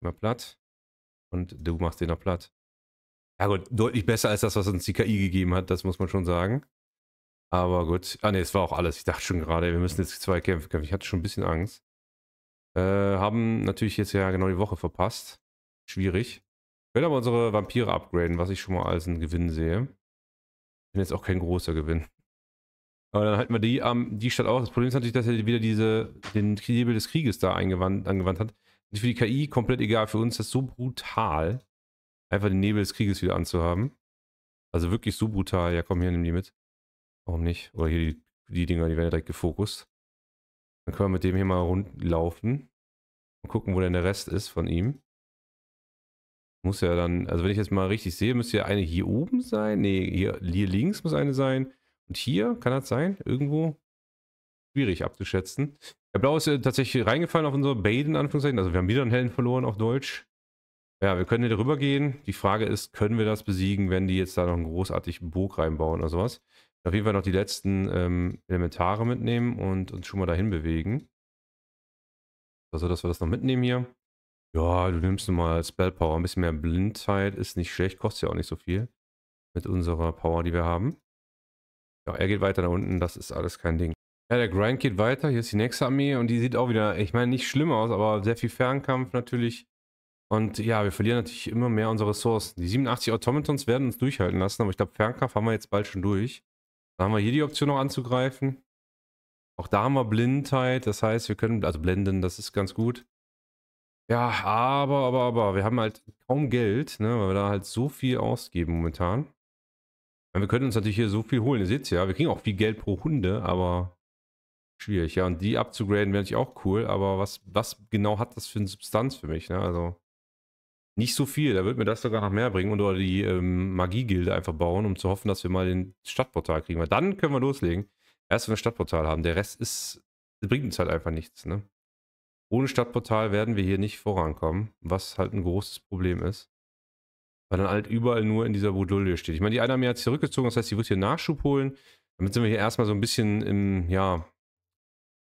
Immer platt. Und du machst den noch platt. Ja gut, deutlich besser als das, was uns die KI gegeben hat, das muss man schon sagen. Aber gut. Ah ne, es war auch alles. Ich dachte schon gerade, wir müssen jetzt zwei Kämpfe kämpfen. Ich hatte schon ein bisschen Angst. Äh, haben natürlich jetzt ja genau die Woche verpasst. Schwierig. Ich werde aber unsere Vampire upgraden, was ich schon mal als einen Gewinn sehe. Bin jetzt auch kein großer Gewinn. Aber dann halten wir die, ähm, die Stadt auch. Das Problem ist natürlich, dass er wieder diese, den Knebel des Krieges da angewandt hat. Und für die KI komplett egal. Für uns ist das so brutal, einfach den Nebel des Krieges wieder anzuhaben. Also wirklich so brutal. Ja, komm, hier, nimm die mit. Warum nicht? Oder hier die, die Dinger, die werden ja direkt gefokust. Dann können wir mit dem hier mal rundlaufen und gucken, wo denn der Rest ist von ihm. Muss ja dann, also wenn ich jetzt mal richtig sehe, müsste ja eine hier oben sein. Nee, hier, hier links muss eine sein. Und hier, kann das sein? Irgendwo? Schwierig abzuschätzen. Der Blau ist ja äh, tatsächlich reingefallen auf unsere Baden, in Anführungszeichen. Also wir haben wieder einen hellen verloren auf Deutsch. Ja, wir können hier drüber gehen. Die Frage ist, können wir das besiegen, wenn die jetzt da noch einen großartigen Burg reinbauen oder sowas? Auf jeden Fall noch die letzten ähm, Elementare mitnehmen und uns schon mal dahin bewegen. Also, dass wir das noch mitnehmen hier. Ja, du nimmst mal Spellpower. Ein bisschen mehr Blindheit ist nicht schlecht, kostet ja auch nicht so viel. Mit unserer Power, die wir haben. Ja, er geht weiter da unten, das ist alles kein Ding. Ja, der Grind geht weiter. Hier ist die nächste Armee und die sieht auch wieder, ich meine, nicht schlimm aus, aber sehr viel Fernkampf natürlich. Und ja, wir verlieren natürlich immer mehr unsere Ressourcen. Die 87 Automatons werden uns durchhalten lassen, aber ich glaube, Fernkampf haben wir jetzt bald schon durch. Dann haben wir hier die Option noch anzugreifen. Auch da haben wir Blindheit, das heißt, wir können, also blenden, das ist ganz gut. Ja, aber, aber, aber, wir haben halt kaum Geld, ne, weil wir da halt so viel ausgeben momentan. Wir können uns natürlich hier so viel holen, ihr seht es ja, wir kriegen auch viel Geld pro Hunde, aber schwierig, ja. Und die abzugraden wäre natürlich auch cool, aber was, was genau hat das für eine Substanz für mich, ne? Also nicht so viel, da würde mir das sogar noch mehr bringen und oder die ähm, Magiegilde einfach bauen, um zu hoffen, dass wir mal den Stadtportal kriegen, weil dann können wir loslegen. Erst wenn wir Stadtportal haben, der Rest ist, bringt uns halt einfach nichts, ne? Ohne Stadtportal werden wir hier nicht vorankommen, was halt ein großes Problem ist. Weil dann halt überall nur in dieser Bodulie steht. Ich meine, die eine Armee hat zurückgezogen, das heißt, sie wird hier Nachschub holen. Damit sind wir hier erstmal so ein bisschen im, ja,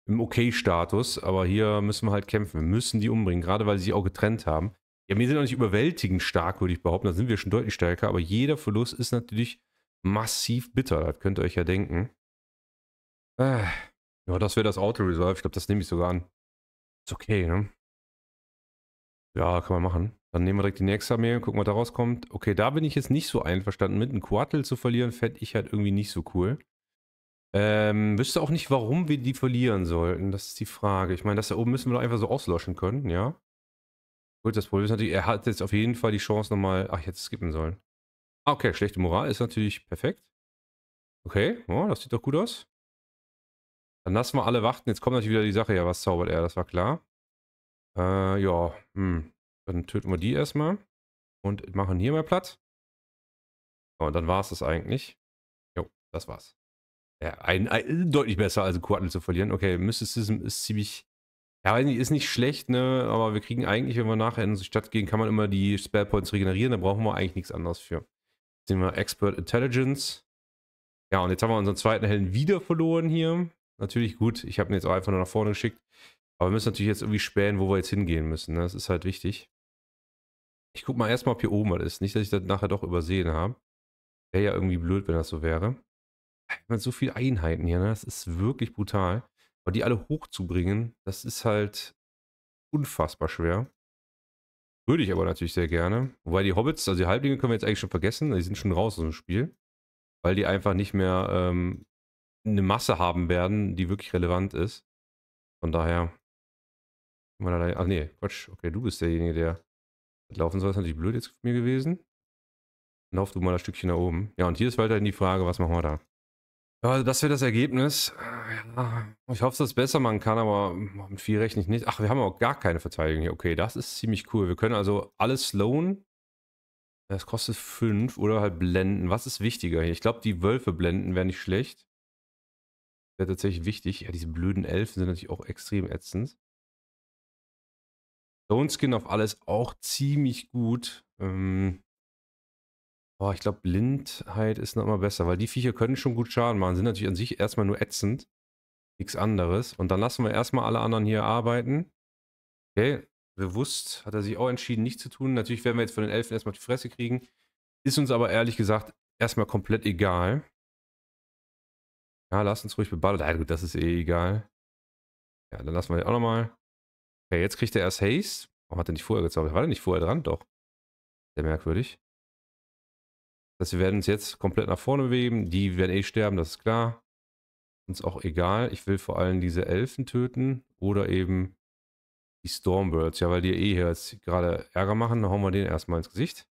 im Okay-Status. Aber hier müssen wir halt kämpfen. Wir müssen die umbringen, gerade weil sie sich auch getrennt haben. Ja, wir sind auch nicht überwältigend stark, würde ich behaupten. Da sind wir schon deutlich stärker. Aber jeder Verlust ist natürlich massiv bitter. Das könnt ihr euch ja denken. Äh, ja, das wäre das Auto-Resolve. Ich glaube, das nehme ich sogar an. Ist okay, ne? Ja, kann man machen. Dann nehmen wir direkt die nächste Armee und gucken, was da rauskommt. Okay, da bin ich jetzt nicht so einverstanden mit. Ein Quartel zu verlieren, fände ich halt irgendwie nicht so cool. Ähm, wüsste auch nicht, warum wir die verlieren sollten. Das ist die Frage. Ich meine, das da oben müssen wir doch einfach so auslöschen können, ja? Gut, das Problem ist natürlich, er hat jetzt auf jeden Fall die Chance nochmal... Ach, jetzt skippen sollen. Ah, okay, schlechte Moral ist natürlich perfekt. Okay, oh, das sieht doch gut aus. Dann lassen wir alle warten. Jetzt kommt natürlich wieder die Sache. Ja, was zaubert er? Das war klar. Äh, ja, hm. Dann töten wir die erstmal. Und machen hier mal platt. So, und dann war es das eigentlich. Jo, das war's. Ja, ein, ein, deutlich besser als Quartel zu verlieren. Okay, Mysticism ist ziemlich. Ja, weiß nicht, ist nicht schlecht, ne? Aber wir kriegen eigentlich, wenn wir nachher in unsere Stadt gehen, kann man immer die Spellpoints regenerieren. Da brauchen wir eigentlich nichts anderes für. Jetzt nehmen wir Expert Intelligence. Ja, und jetzt haben wir unseren zweiten Helden wieder verloren hier natürlich gut. Ich habe ihn jetzt auch einfach nur nach vorne geschickt. Aber wir müssen natürlich jetzt irgendwie spähen, wo wir jetzt hingehen müssen. Ne? Das ist halt wichtig. Ich guck mal erstmal, ob hier oben was ist. Nicht, dass ich das nachher doch übersehen habe. Wäre ja irgendwie blöd, wenn das so wäre. Man so viele Einheiten hier, ne? das ist wirklich brutal. Aber die alle hochzubringen, das ist halt unfassbar schwer. Würde ich aber natürlich sehr gerne. Wobei die Hobbits, also die Halblinge können wir jetzt eigentlich schon vergessen. Die sind schon raus aus dem Spiel. Weil die einfach nicht mehr ähm, eine Masse haben werden, die wirklich relevant ist. Von daher. Ach ah, nee, Quatsch. Okay, du bist derjenige, der laufen soll. Das ist natürlich blöd jetzt von mir gewesen. Lauf du mal ein Stückchen nach oben. Ja, und hier ist weiterhin die Frage, was machen wir da? Ja, also das wäre das Ergebnis. ich hoffe, dass es besser machen kann, aber mit viel rechne ich nicht. Ach, wir haben auch gar keine Verteidigung hier. Okay, das ist ziemlich cool. Wir können also alles slowen. Das kostet 5 oder halt blenden. Was ist wichtiger hier? Ich glaube, die Wölfe blenden wäre nicht schlecht wäre tatsächlich wichtig. Ja, diese blöden Elfen sind natürlich auch extrem ätzend. Skin auf alles auch ziemlich gut. Ähm, boah, ich glaube, Blindheit ist noch mal besser, weil die Viecher können schon gut Schaden machen, sind natürlich an sich erstmal nur ätzend. Nichts anderes. Und dann lassen wir erstmal alle anderen hier arbeiten. Okay, bewusst hat er sich auch entschieden, nichts zu tun. Natürlich werden wir jetzt von den Elfen erstmal die Fresse kriegen. Ist uns aber ehrlich gesagt erstmal komplett egal. Ja, lass uns ruhig beballert. Ja, gut, das ist eh egal. Ja, dann lassen wir ihn auch nochmal. Okay, jetzt kriegt er erst Haste. Warum hat er nicht vorher gezaubert? War er nicht vorher dran? Doch. Sehr merkwürdig. Das wir werden uns jetzt komplett nach vorne bewegen. Die werden eh sterben, das ist klar. Uns auch egal. Ich will vor allem diese Elfen töten oder eben die Stormbirds. Ja, weil die eh hier jetzt gerade Ärger machen, dann hauen wir den erstmal ins Gesicht.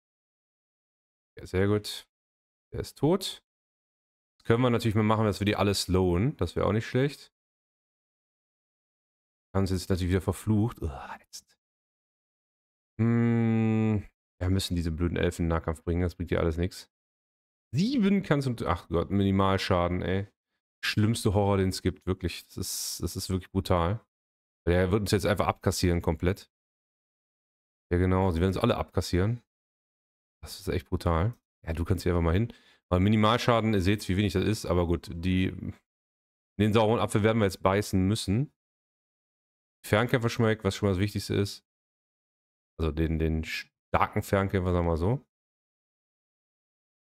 Ja, sehr gut. Der ist tot können wir natürlich mal machen, dass wir die alle slowen. Das wäre auch nicht schlecht. Ganz jetzt natürlich wieder verflucht. Oh, jetzt. Hm, wir müssen diese blöden Elfen in Nahkampf bringen. Das bringt dir alles nichts. Sieben kannst du... Ach Gott, Minimalschaden, ey. Schlimmste Horror, den es gibt. Wirklich. Das ist, das ist wirklich brutal. Der wird uns jetzt einfach abkassieren komplett. Ja genau, sie werden uns alle abkassieren. Das ist echt brutal. Ja, du kannst hier einfach mal hin. Weil Minimalschaden, ihr seht, wie wenig das ist, aber gut, die, den sauren Apfel werden wir jetzt beißen müssen. Fernkämpfer schmeckt, was schon mal das Wichtigste ist. Also den, den starken Fernkämpfer, sagen wir mal so.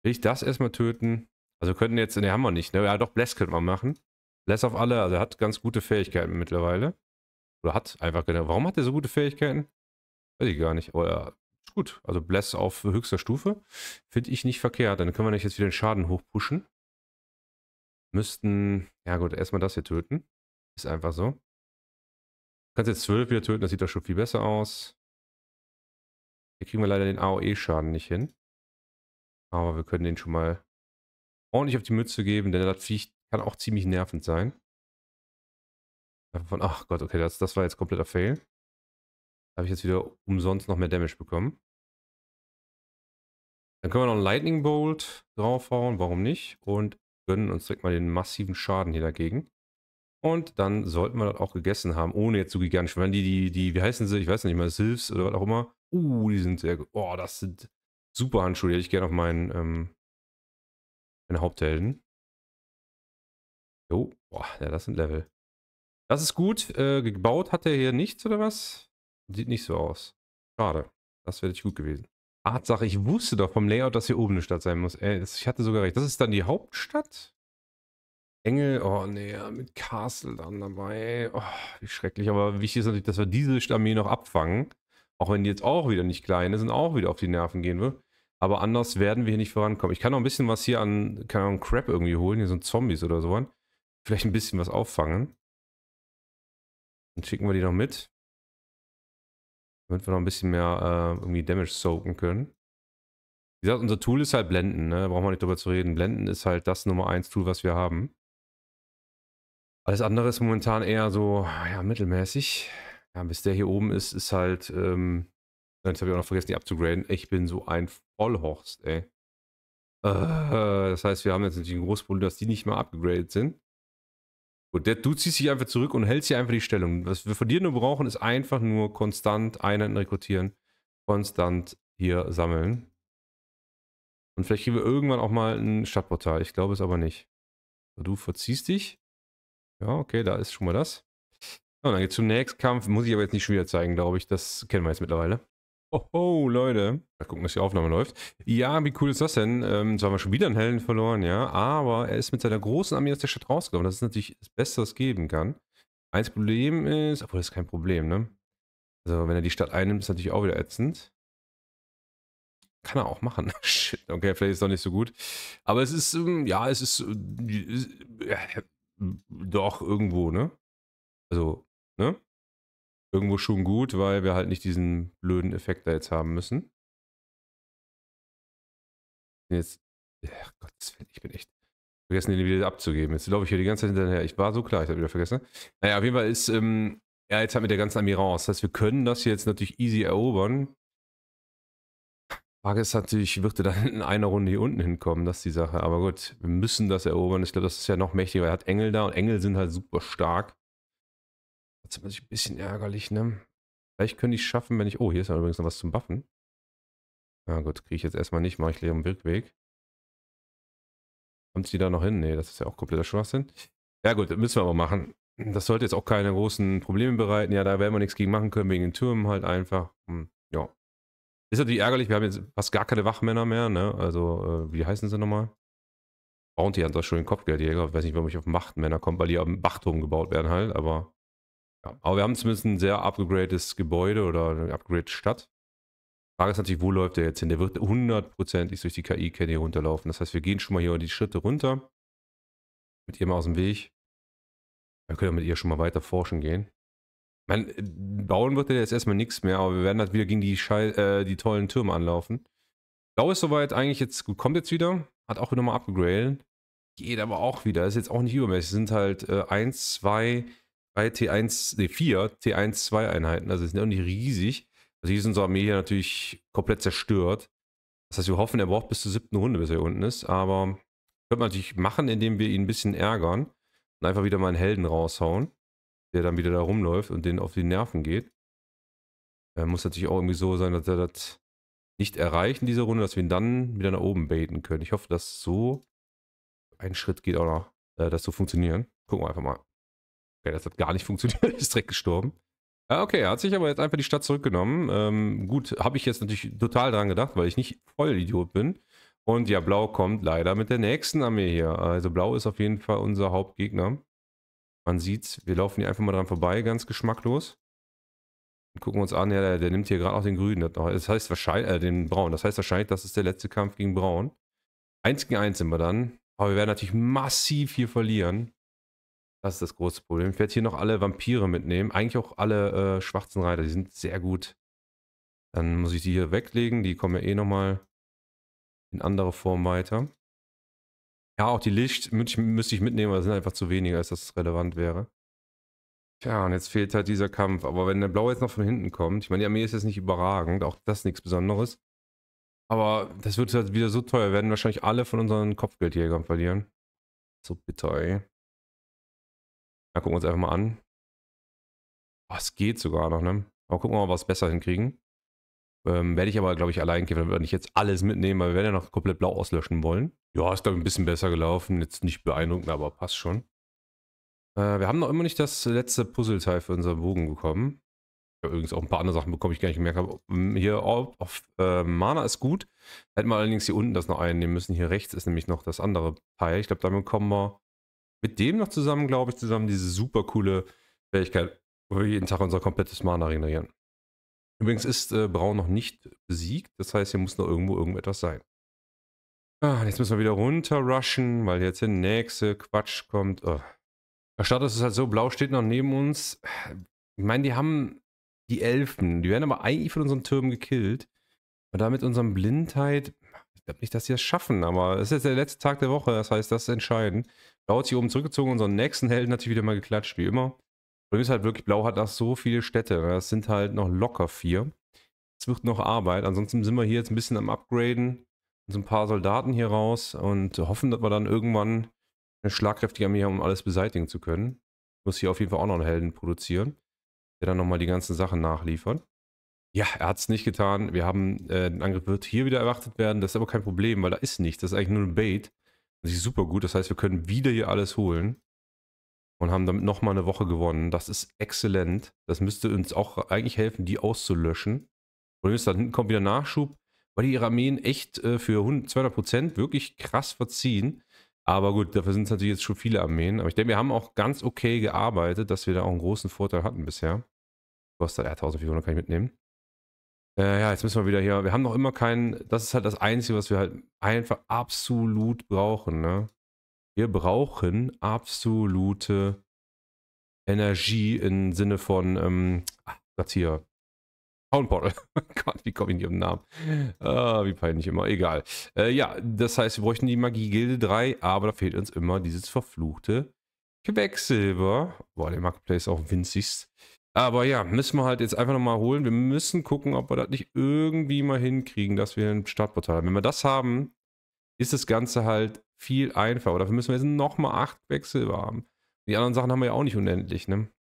Will ich das erstmal töten? Also könnten jetzt, ne, haben wir nicht, ne? Ja, doch, Bless könnte man machen. Bless auf alle, also er hat ganz gute Fähigkeiten mittlerweile. Oder hat einfach genau. Warum hat er so gute Fähigkeiten? Weiß ich gar nicht. Aber gut. Also Bless auf höchster Stufe. Finde ich nicht verkehrt. Dann können wir nicht jetzt wieder den Schaden hochpushen. Müssten, ja gut, erstmal das hier töten. Ist einfach so. kannst jetzt 12 wieder töten, das sieht doch schon viel besser aus. Hier kriegen wir leider den AOE-Schaden nicht hin. Aber wir können den schon mal ordentlich auf die Mütze geben, denn das Viech kann auch ziemlich nervend sein. von, ach Gott, okay, das, das war jetzt kompletter Fail. Da habe ich jetzt wieder umsonst noch mehr Damage bekommen. Dann können wir noch einen Lightning Bolt draufhauen, warum nicht? Und gönnen uns direkt mal den massiven Schaden hier dagegen. Und dann sollten wir das auch gegessen haben, ohne jetzt zu gigantisch. Wenn die, die, die, wie heißen sie? Ich weiß nicht mal, Silves oder was auch immer. Uh, die sind sehr gut. Oh, das sind super Handschuhe. Die hätte ich gerne auf meinen, ähm, meine Haupthelden. Jo, boah, ja, das sind Level. Das ist gut. Äh, gebaut hat er hier nichts oder was? Sieht nicht so aus. Schade. Das wäre nicht gut gewesen. Tatsache, ich wusste doch vom Layout, dass hier oben eine Stadt sein muss. Äh, ich hatte sogar recht. Das ist dann die Hauptstadt? Engel, oh nee, mit Castle dann dabei. Oh, wie schrecklich. Aber wichtig ist natürlich, dass wir diese Armee noch abfangen. Auch wenn die jetzt auch wieder nicht klein ist und auch wieder auf die Nerven gehen wird. Aber anders werden wir hier nicht vorankommen. Ich kann noch ein bisschen was hier an, keine Ahnung, Crap irgendwie holen. Hier sind Zombies oder so. Vielleicht ein bisschen was auffangen. Dann schicken wir die noch mit. Damit wir noch ein bisschen mehr äh, irgendwie Damage soaken können. Wie gesagt, unser Tool ist halt Blenden, ne? brauchen wir nicht drüber zu reden. Blenden ist halt das Nummer 1 Tool, was wir haben. Alles andere ist momentan eher so, ja, mittelmäßig. Ja, bis der hier oben ist, ist halt, ähm, jetzt habe ich auch noch vergessen, die abzugraden. Ich bin so ein Vollhorst, ey. Äh, das heißt, wir haben jetzt natürlich ein großes Problem, dass die nicht mal abgegradet sind. Gut, der, du ziehst dich einfach zurück und hältst hier einfach die Stellung. Was wir von dir nur brauchen, ist einfach nur konstant Einheiten rekrutieren, konstant hier sammeln. Und vielleicht kriegen wir irgendwann auch mal ein Stadtportal. Ich glaube es aber nicht. Du verziehst dich. Ja, okay, da ist schon mal das. Und dann geht's zum nächsten Kampf. Muss ich aber jetzt nicht schon wieder zeigen, glaube ich. Das kennen wir jetzt mittlerweile. Oh, Leute. Mal gucken, dass die Aufnahme läuft. Ja, wie cool ist das denn? Ähm, zwar haben wir schon wieder einen Helden verloren, ja. Aber er ist mit seiner großen Armee aus der Stadt rausgekommen. Das ist natürlich das Beste, was es geben kann. Eins Problem ist, obwohl das ist kein Problem, ne? Also, wenn er die Stadt einnimmt, ist das natürlich auch wieder ätzend. Kann er auch machen. Shit, okay, vielleicht ist es doch nicht so gut. Aber es ist, ähm, ja, es ist, äh, äh, doch irgendwo, ne? Also, ne? irgendwo schon gut, weil wir halt nicht diesen blöden Effekt da jetzt haben müssen. Jetzt, ja, Gott, ich bin echt vergessen, den wieder abzugeben. Jetzt laufe ich hier die ganze Zeit hinterher. Ich war so klar, ich habe wieder vergessen. Naja, auf jeden Fall ist ähm, er jetzt halt mit der ganzen Armee raus. Das heißt, wir können das hier jetzt natürlich easy erobern. Frage ist natürlich, wird er dann in einer Runde hier unten hinkommen? Das ist die Sache. Aber gut, wir müssen das erobern. Ich glaube, das ist ja noch mächtiger. Er hat Engel da und Engel sind halt super stark. Das ist natürlich ein bisschen ärgerlich, ne? Vielleicht könnte ich es schaffen, wenn ich... Oh, hier ist ja übrigens noch was zum Buffen. Na ah, gut, kriege ich jetzt erstmal nicht. Mache ich leer am Wirkweg. Kommt sie da noch hin? Nee, das ist ja auch kompletter Schwachsinn. Ja gut, das müssen wir aber machen. Das sollte jetzt auch keine großen Probleme bereiten. Ja, da werden wir nichts gegen machen können, wegen den Türmen halt einfach. Hm, ja. Ist natürlich ärgerlich, wir haben jetzt fast gar keine Wachmänner mehr, ne? Also, äh, wie heißen sie nochmal? Bounty hat das schon den Kopfgeldjäger. Ich weiß nicht, warum ich auf Machtmänner komme, weil die am Wachturm gebaut werden halt, aber ja, aber wir haben zumindest ein sehr upgradedes Gebäude oder eine upgrade Stadt. Frage ist natürlich, wo läuft der jetzt hin? Der wird hundertprozentig durch die KI-Kette runterlaufen. Das heißt, wir gehen schon mal hier die Schritte runter. Mit ihr mal aus dem Weg. Dann können wir mit ihr schon mal weiter forschen gehen. Man, bauen wird der jetzt erstmal nichts mehr, aber wir werden halt wieder gegen die, Schei äh, die tollen Türme anlaufen. Blau ist soweit eigentlich jetzt gut, kommt jetzt wieder. Hat auch wieder mal abgegradet. Geht aber auch wieder. Ist jetzt auch nicht übermäßig. Es sind halt äh, eins, zwei, drei T1, nee, vier T1-2-Einheiten. Also die sind auch nicht riesig. Also hier ist unsere Armee hier natürlich komplett zerstört. Das heißt, wir hoffen, er braucht bis zur siebten Runde, bis er hier unten ist. Aber könnte man natürlich machen, indem wir ihn ein bisschen ärgern und einfach wieder mal einen Helden raushauen, der dann wieder da rumläuft und den auf die Nerven geht. Er muss natürlich auch irgendwie so sein, dass er das nicht erreichen, diese Runde, dass wir ihn dann wieder nach oben baiten können. Ich hoffe, dass so ein Schritt geht auch noch, äh, dass so funktionieren. Gucken wir einfach mal. Okay, das hat gar nicht funktioniert, ist direkt gestorben. Ah, okay, er hat sich aber jetzt einfach die Stadt zurückgenommen. Ähm, gut, habe ich jetzt natürlich total dran gedacht, weil ich nicht voll Idiot bin. Und ja, Blau kommt leider mit der nächsten Armee hier. Also Blau ist auf jeden Fall unser Hauptgegner. Man sieht's, wir laufen hier einfach mal dran vorbei, ganz geschmacklos. Und gucken uns an, ja, der, der nimmt hier gerade auch den Grünen. Das heißt wahrscheinlich, äh, den Braun. Das heißt wahrscheinlich, das ist der letzte Kampf gegen Braun. Eins gegen eins sind wir dann. Aber wir werden natürlich massiv hier verlieren. Das ist das große Problem. Ich werde hier noch alle Vampire mitnehmen. Eigentlich auch alle äh, schwarzen Reiter. Die sind sehr gut. Dann muss ich die hier weglegen. Die kommen ja eh nochmal in andere Form weiter. Ja, auch die Licht müsste ich mitnehmen, weil es sind einfach zu wenige, als dass es relevant wäre. Tja, und jetzt fehlt halt dieser Kampf. Aber wenn der Blaue jetzt noch von hinten kommt, ich meine, die Armee ist jetzt nicht überragend, auch das ist nichts Besonderes. Aber das wird halt wieder so teuer werden, wahrscheinlich alle von unseren Kopfgeldjägern verlieren. So bitter, ey. Da gucken wir uns einfach mal an. Oh, geht sogar noch, ne? Aber gucken wir mal, was besser hinkriegen. Ähm, werde ich aber, glaube ich, allein gehen, dann werde ich jetzt alles mitnehmen, weil wir werden ja noch komplett blau auslöschen wollen. Ja, ist, glaube ich, ein bisschen besser gelaufen. Jetzt nicht beeindruckend, aber passt schon. Äh, wir haben noch immer nicht das letzte Puzzleteil für unseren Bogen bekommen. Ich habe übrigens auch ein paar andere Sachen bekommen, ich gar nicht gemerkt habe. Ähm, hier auf, auf äh, Mana ist gut. Hätten wir allerdings hier unten das noch einnehmen müssen. Hier rechts ist nämlich noch das andere Teil. Ich glaube, damit kommen wir mit dem noch zusammen, glaube ich, zusammen diese super coole Fähigkeit, wo wir jeden Tag unser komplettes Mana regenerieren. Übrigens ist äh, Braun noch nicht besiegt, das heißt, hier muss noch irgendwo irgendetwas sein. Ah, jetzt müssen wir wieder runter rushen, weil jetzt der nächste Quatsch kommt. Oh. Der Status ist halt so, blau steht noch neben uns. Ich meine, die haben die Elfen, die werden aber eigentlich von unseren Türmen gekillt. Und da mit unserem Blindheit, ich glaube nicht, dass sie das schaffen, aber es ist jetzt der letzte Tag der Woche, das heißt, das ist entscheidend. Blau Rautz hier oben zurückgezogen, unseren nächsten Helden natürlich wieder mal geklatscht, wie immer. Problem ist halt wirklich, Blau hat auch so viele Städte. Ne? Das sind halt noch locker vier. Es wird noch Arbeit. Ansonsten sind wir hier jetzt ein bisschen am Upgraden. Und so ein paar Soldaten hier raus und hoffen, dass wir dann irgendwann eine schlagkräftige Armee haben, um alles beseitigen zu können. Ich muss hier auf jeden Fall auch noch einen Helden produzieren, der dann nochmal die ganzen Sachen nachliefert. Ja, er hat es nicht getan. Wir haben, äh, den Angriff wird hier wieder erwartet werden. Das ist aber kein Problem, weil da ist nichts. Das ist eigentlich nur ein Bait. Das ist super gut. Das heißt, wir können wieder hier alles holen und haben damit nochmal eine Woche gewonnen. Das ist exzellent. Das müsste uns auch eigentlich helfen, die auszulöschen. Problem ist, da hinten kommt wieder Nachschub, weil die ihre Armeen echt äh, für 200 wirklich krass verziehen. Aber gut, dafür sind es natürlich jetzt schon viele Armeen. Aber ich denke, wir haben auch ganz okay gearbeitet, dass wir da auch einen großen Vorteil hatten bisher. Kostet ja 1400 kann ich mitnehmen. Äh, ja, jetzt müssen wir wieder hier. Wir haben noch immer keinen. Das ist halt das Einzige, was wir halt einfach absolut brauchen. Ne? Wir brauchen absolute Energie im Sinne von. Ähm, ach, das hier. Poundbottle. Oh Gott, wie komme ich nicht auf den Namen? Ah, wie peinlich immer. Egal. Äh, ja, das heißt, wir bräuchten die Magie-Gilde 3, aber da fehlt uns immer dieses verfluchte Quecksilber. Boah, der Marketplace ist auch winzigst. Aber ja, müssen wir halt jetzt einfach nochmal holen. Wir müssen gucken, ob wir das nicht irgendwie mal hinkriegen, dass wir ein Startportal haben. Wenn wir das haben, ist das Ganze halt viel einfacher. Dafür müssen wir jetzt nochmal acht Wechsel haben. Die anderen Sachen haben wir ja auch nicht unendlich, ne?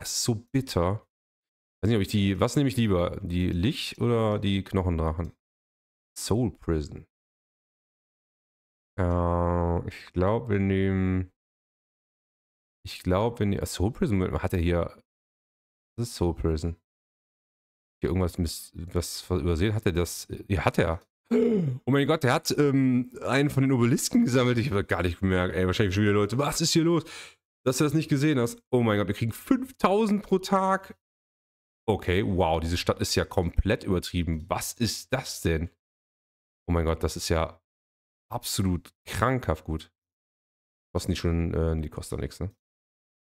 Das ist so bitter. Weiß nicht, ob ich die. Was nehme ich lieber? Die Lich oder die Knochendrachen? Soul Prison. Äh, ich glaube, wir nehmen. Ich glaube, ne, wenn die. Soul Prison hat er hier das ist Soul Prison. Hier irgendwas miss was übersehen hatte das. Äh, ja, hat er. Oh mein Gott, der hat ähm, einen von den Obelisken gesammelt. Ich habe gar nicht gemerkt. Ey, wahrscheinlich schon wieder Leute. Was ist hier los? Dass du das nicht gesehen hast. Oh mein Gott, wir kriegen 5000 pro Tag. Okay, wow, diese Stadt ist ja komplett übertrieben. Was ist das denn? Oh mein Gott, das ist ja absolut krankhaft gut. Kosten die schon, äh, die kosten nichts, ne?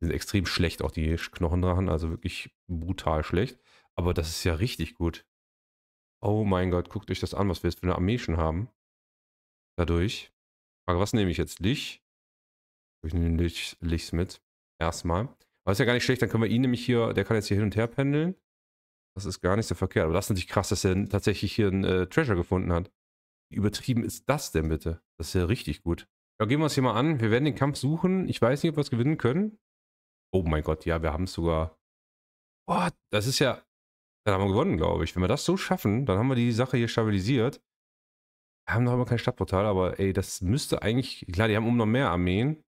Die sind extrem schlecht, auch die Knochendrachen, also wirklich brutal schlecht. Aber das ist ja richtig gut. Oh mein Gott, guckt euch das an, was wir jetzt für eine Armee schon haben. Dadurch. Aber was nehme ich jetzt? Lich? Ich nehme Lich, Lichs mit. Erstmal. Aber ist ja gar nicht schlecht, dann können wir ihn nämlich hier, der kann jetzt hier hin und her pendeln. Das ist gar nicht so verkehrt. Aber das ist natürlich krass, dass er tatsächlich hier einen äh, Treasure gefunden hat. Wie übertrieben ist das denn bitte? Das ist ja richtig gut. Ja, gehen wir uns hier mal an. Wir werden den Kampf suchen. Ich weiß nicht, ob wir es gewinnen können. Oh mein Gott, ja, wir haben es sogar. Boah, das ist ja. Dann haben wir gewonnen, glaube ich. Wenn wir das so schaffen, dann haben wir die Sache hier stabilisiert. Wir haben noch immer kein Stadtportal, aber ey, das müsste eigentlich. Klar, die haben um noch mehr Armeen.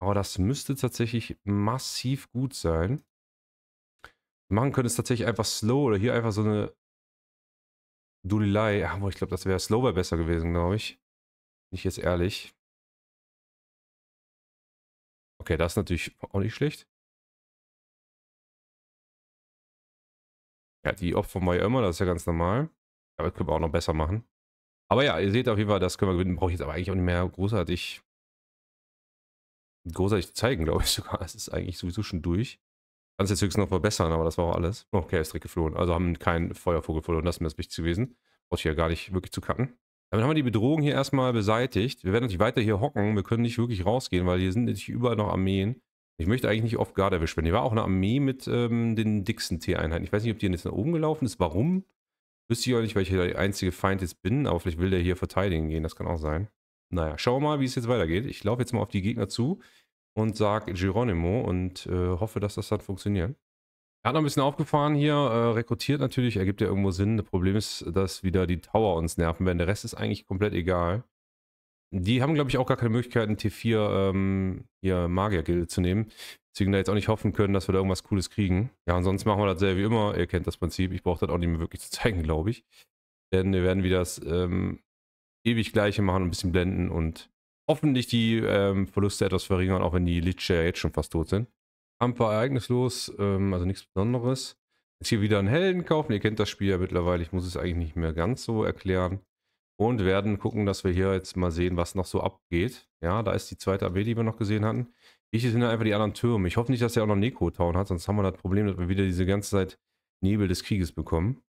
Aber das müsste tatsächlich massiv gut sein. Machen können es tatsächlich einfach slow oder hier einfach so eine Dulilei. Aber ich glaube, das wäre slow wäre besser gewesen, glaube ich. Nicht jetzt ehrlich. Okay, das ist natürlich auch nicht schlecht. Ja, die Opfer wir ja immer, das ist ja ganz normal. Aber können wir auch noch besser machen. Aber ja, ihr seht auf jeden Fall, das können wir gewinnen. Brauche ich jetzt aber eigentlich auch nicht mehr großartig großartig zeigen, glaube ich sogar. Es ist eigentlich sowieso schon durch. Kannst jetzt höchstens noch verbessern, aber das war auch alles. Okay, er ist direkt geflohen. Also haben keinen Feuervogel verloren. Das ist mir das wichtig gewesen. Brauche ich ja gar nicht wirklich zu kacken. Damit haben wir die Bedrohung hier erstmal beseitigt. Wir werden natürlich weiter hier hocken. Wir können nicht wirklich rausgehen, weil hier sind natürlich überall noch Armeen. Ich möchte eigentlich nicht oft Garde erwischt werden. Hier war auch eine Armee mit ähm, den dicksten T-Einheiten. Ich weiß nicht, ob die jetzt nach oben gelaufen ist. Warum? Wüsste ich auch nicht, weil ich hier der einzige Feind jetzt bin. Aber vielleicht will der hier verteidigen gehen. Das kann auch sein. Naja, schauen wir mal, wie es jetzt weitergeht. Ich laufe jetzt mal auf die Gegner zu und sage Geronimo und äh, hoffe, dass das dann funktioniert. Hat noch ein bisschen aufgefahren hier, äh, rekrutiert natürlich, ergibt ja irgendwo Sinn. Das Problem ist, dass wieder die Tower uns nerven werden. Der Rest ist eigentlich komplett egal. Die haben, glaube ich, auch gar keine Möglichkeit, ein T4 ähm, hier Magier-Gilde zu nehmen. Deswegen da jetzt auch nicht hoffen können, dass wir da irgendwas Cooles kriegen. Ja, ansonsten machen wir das selber wie immer. Ihr kennt das Prinzip. Ich brauche das auch nicht mehr wirklich zu zeigen, glaube ich. Denn wir werden wieder das ähm, ewig Gleiche machen, ein bisschen blenden und hoffentlich die ähm, Verluste etwas verringern, auch wenn die Lich jetzt schon fast tot sind. Ein paar ereignislos, ähm, also nichts Besonderes. Jetzt hier wieder einen Helden kaufen. Ihr kennt das Spiel ja mittlerweile. Ich muss es eigentlich nicht mehr ganz so erklären. Und werden gucken, dass wir hier jetzt mal sehen, was noch so abgeht. Ja, da ist die zweite AB, die wir noch gesehen hatten. Ich sind einfach die anderen Türme. Ich hoffe nicht, dass er auch noch Neko-Town hat, sonst haben wir das Problem, dass wir wieder diese ganze Zeit Nebel des Krieges bekommen.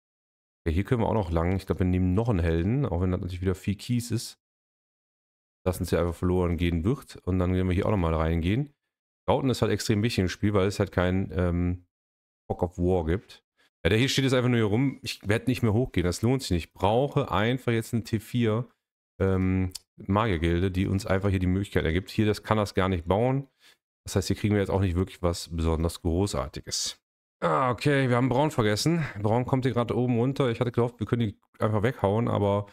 Ja, hier können wir auch noch lang. Ich glaube, wir nehmen noch einen Helden, auch wenn das natürlich wieder viel Kies ist. Dass uns hier einfach verloren gehen wird. Und dann werden wir hier auch nochmal reingehen. Rauten ist halt extrem wichtig im Spiel, weil es halt kein ähm, Bock of War gibt. Ja, der hier steht jetzt einfach nur hier rum. Ich werde nicht mehr hochgehen, das lohnt sich nicht. Ich brauche einfach jetzt eine T4 ähm, Magiergilde, die uns einfach hier die Möglichkeit ergibt. Hier das kann das gar nicht bauen. Das heißt, hier kriegen wir jetzt auch nicht wirklich was besonders Großartiges. Ah, okay, wir haben Braun vergessen. Braun kommt hier gerade oben runter. Ich hatte gehofft, wir können die einfach weghauen, aber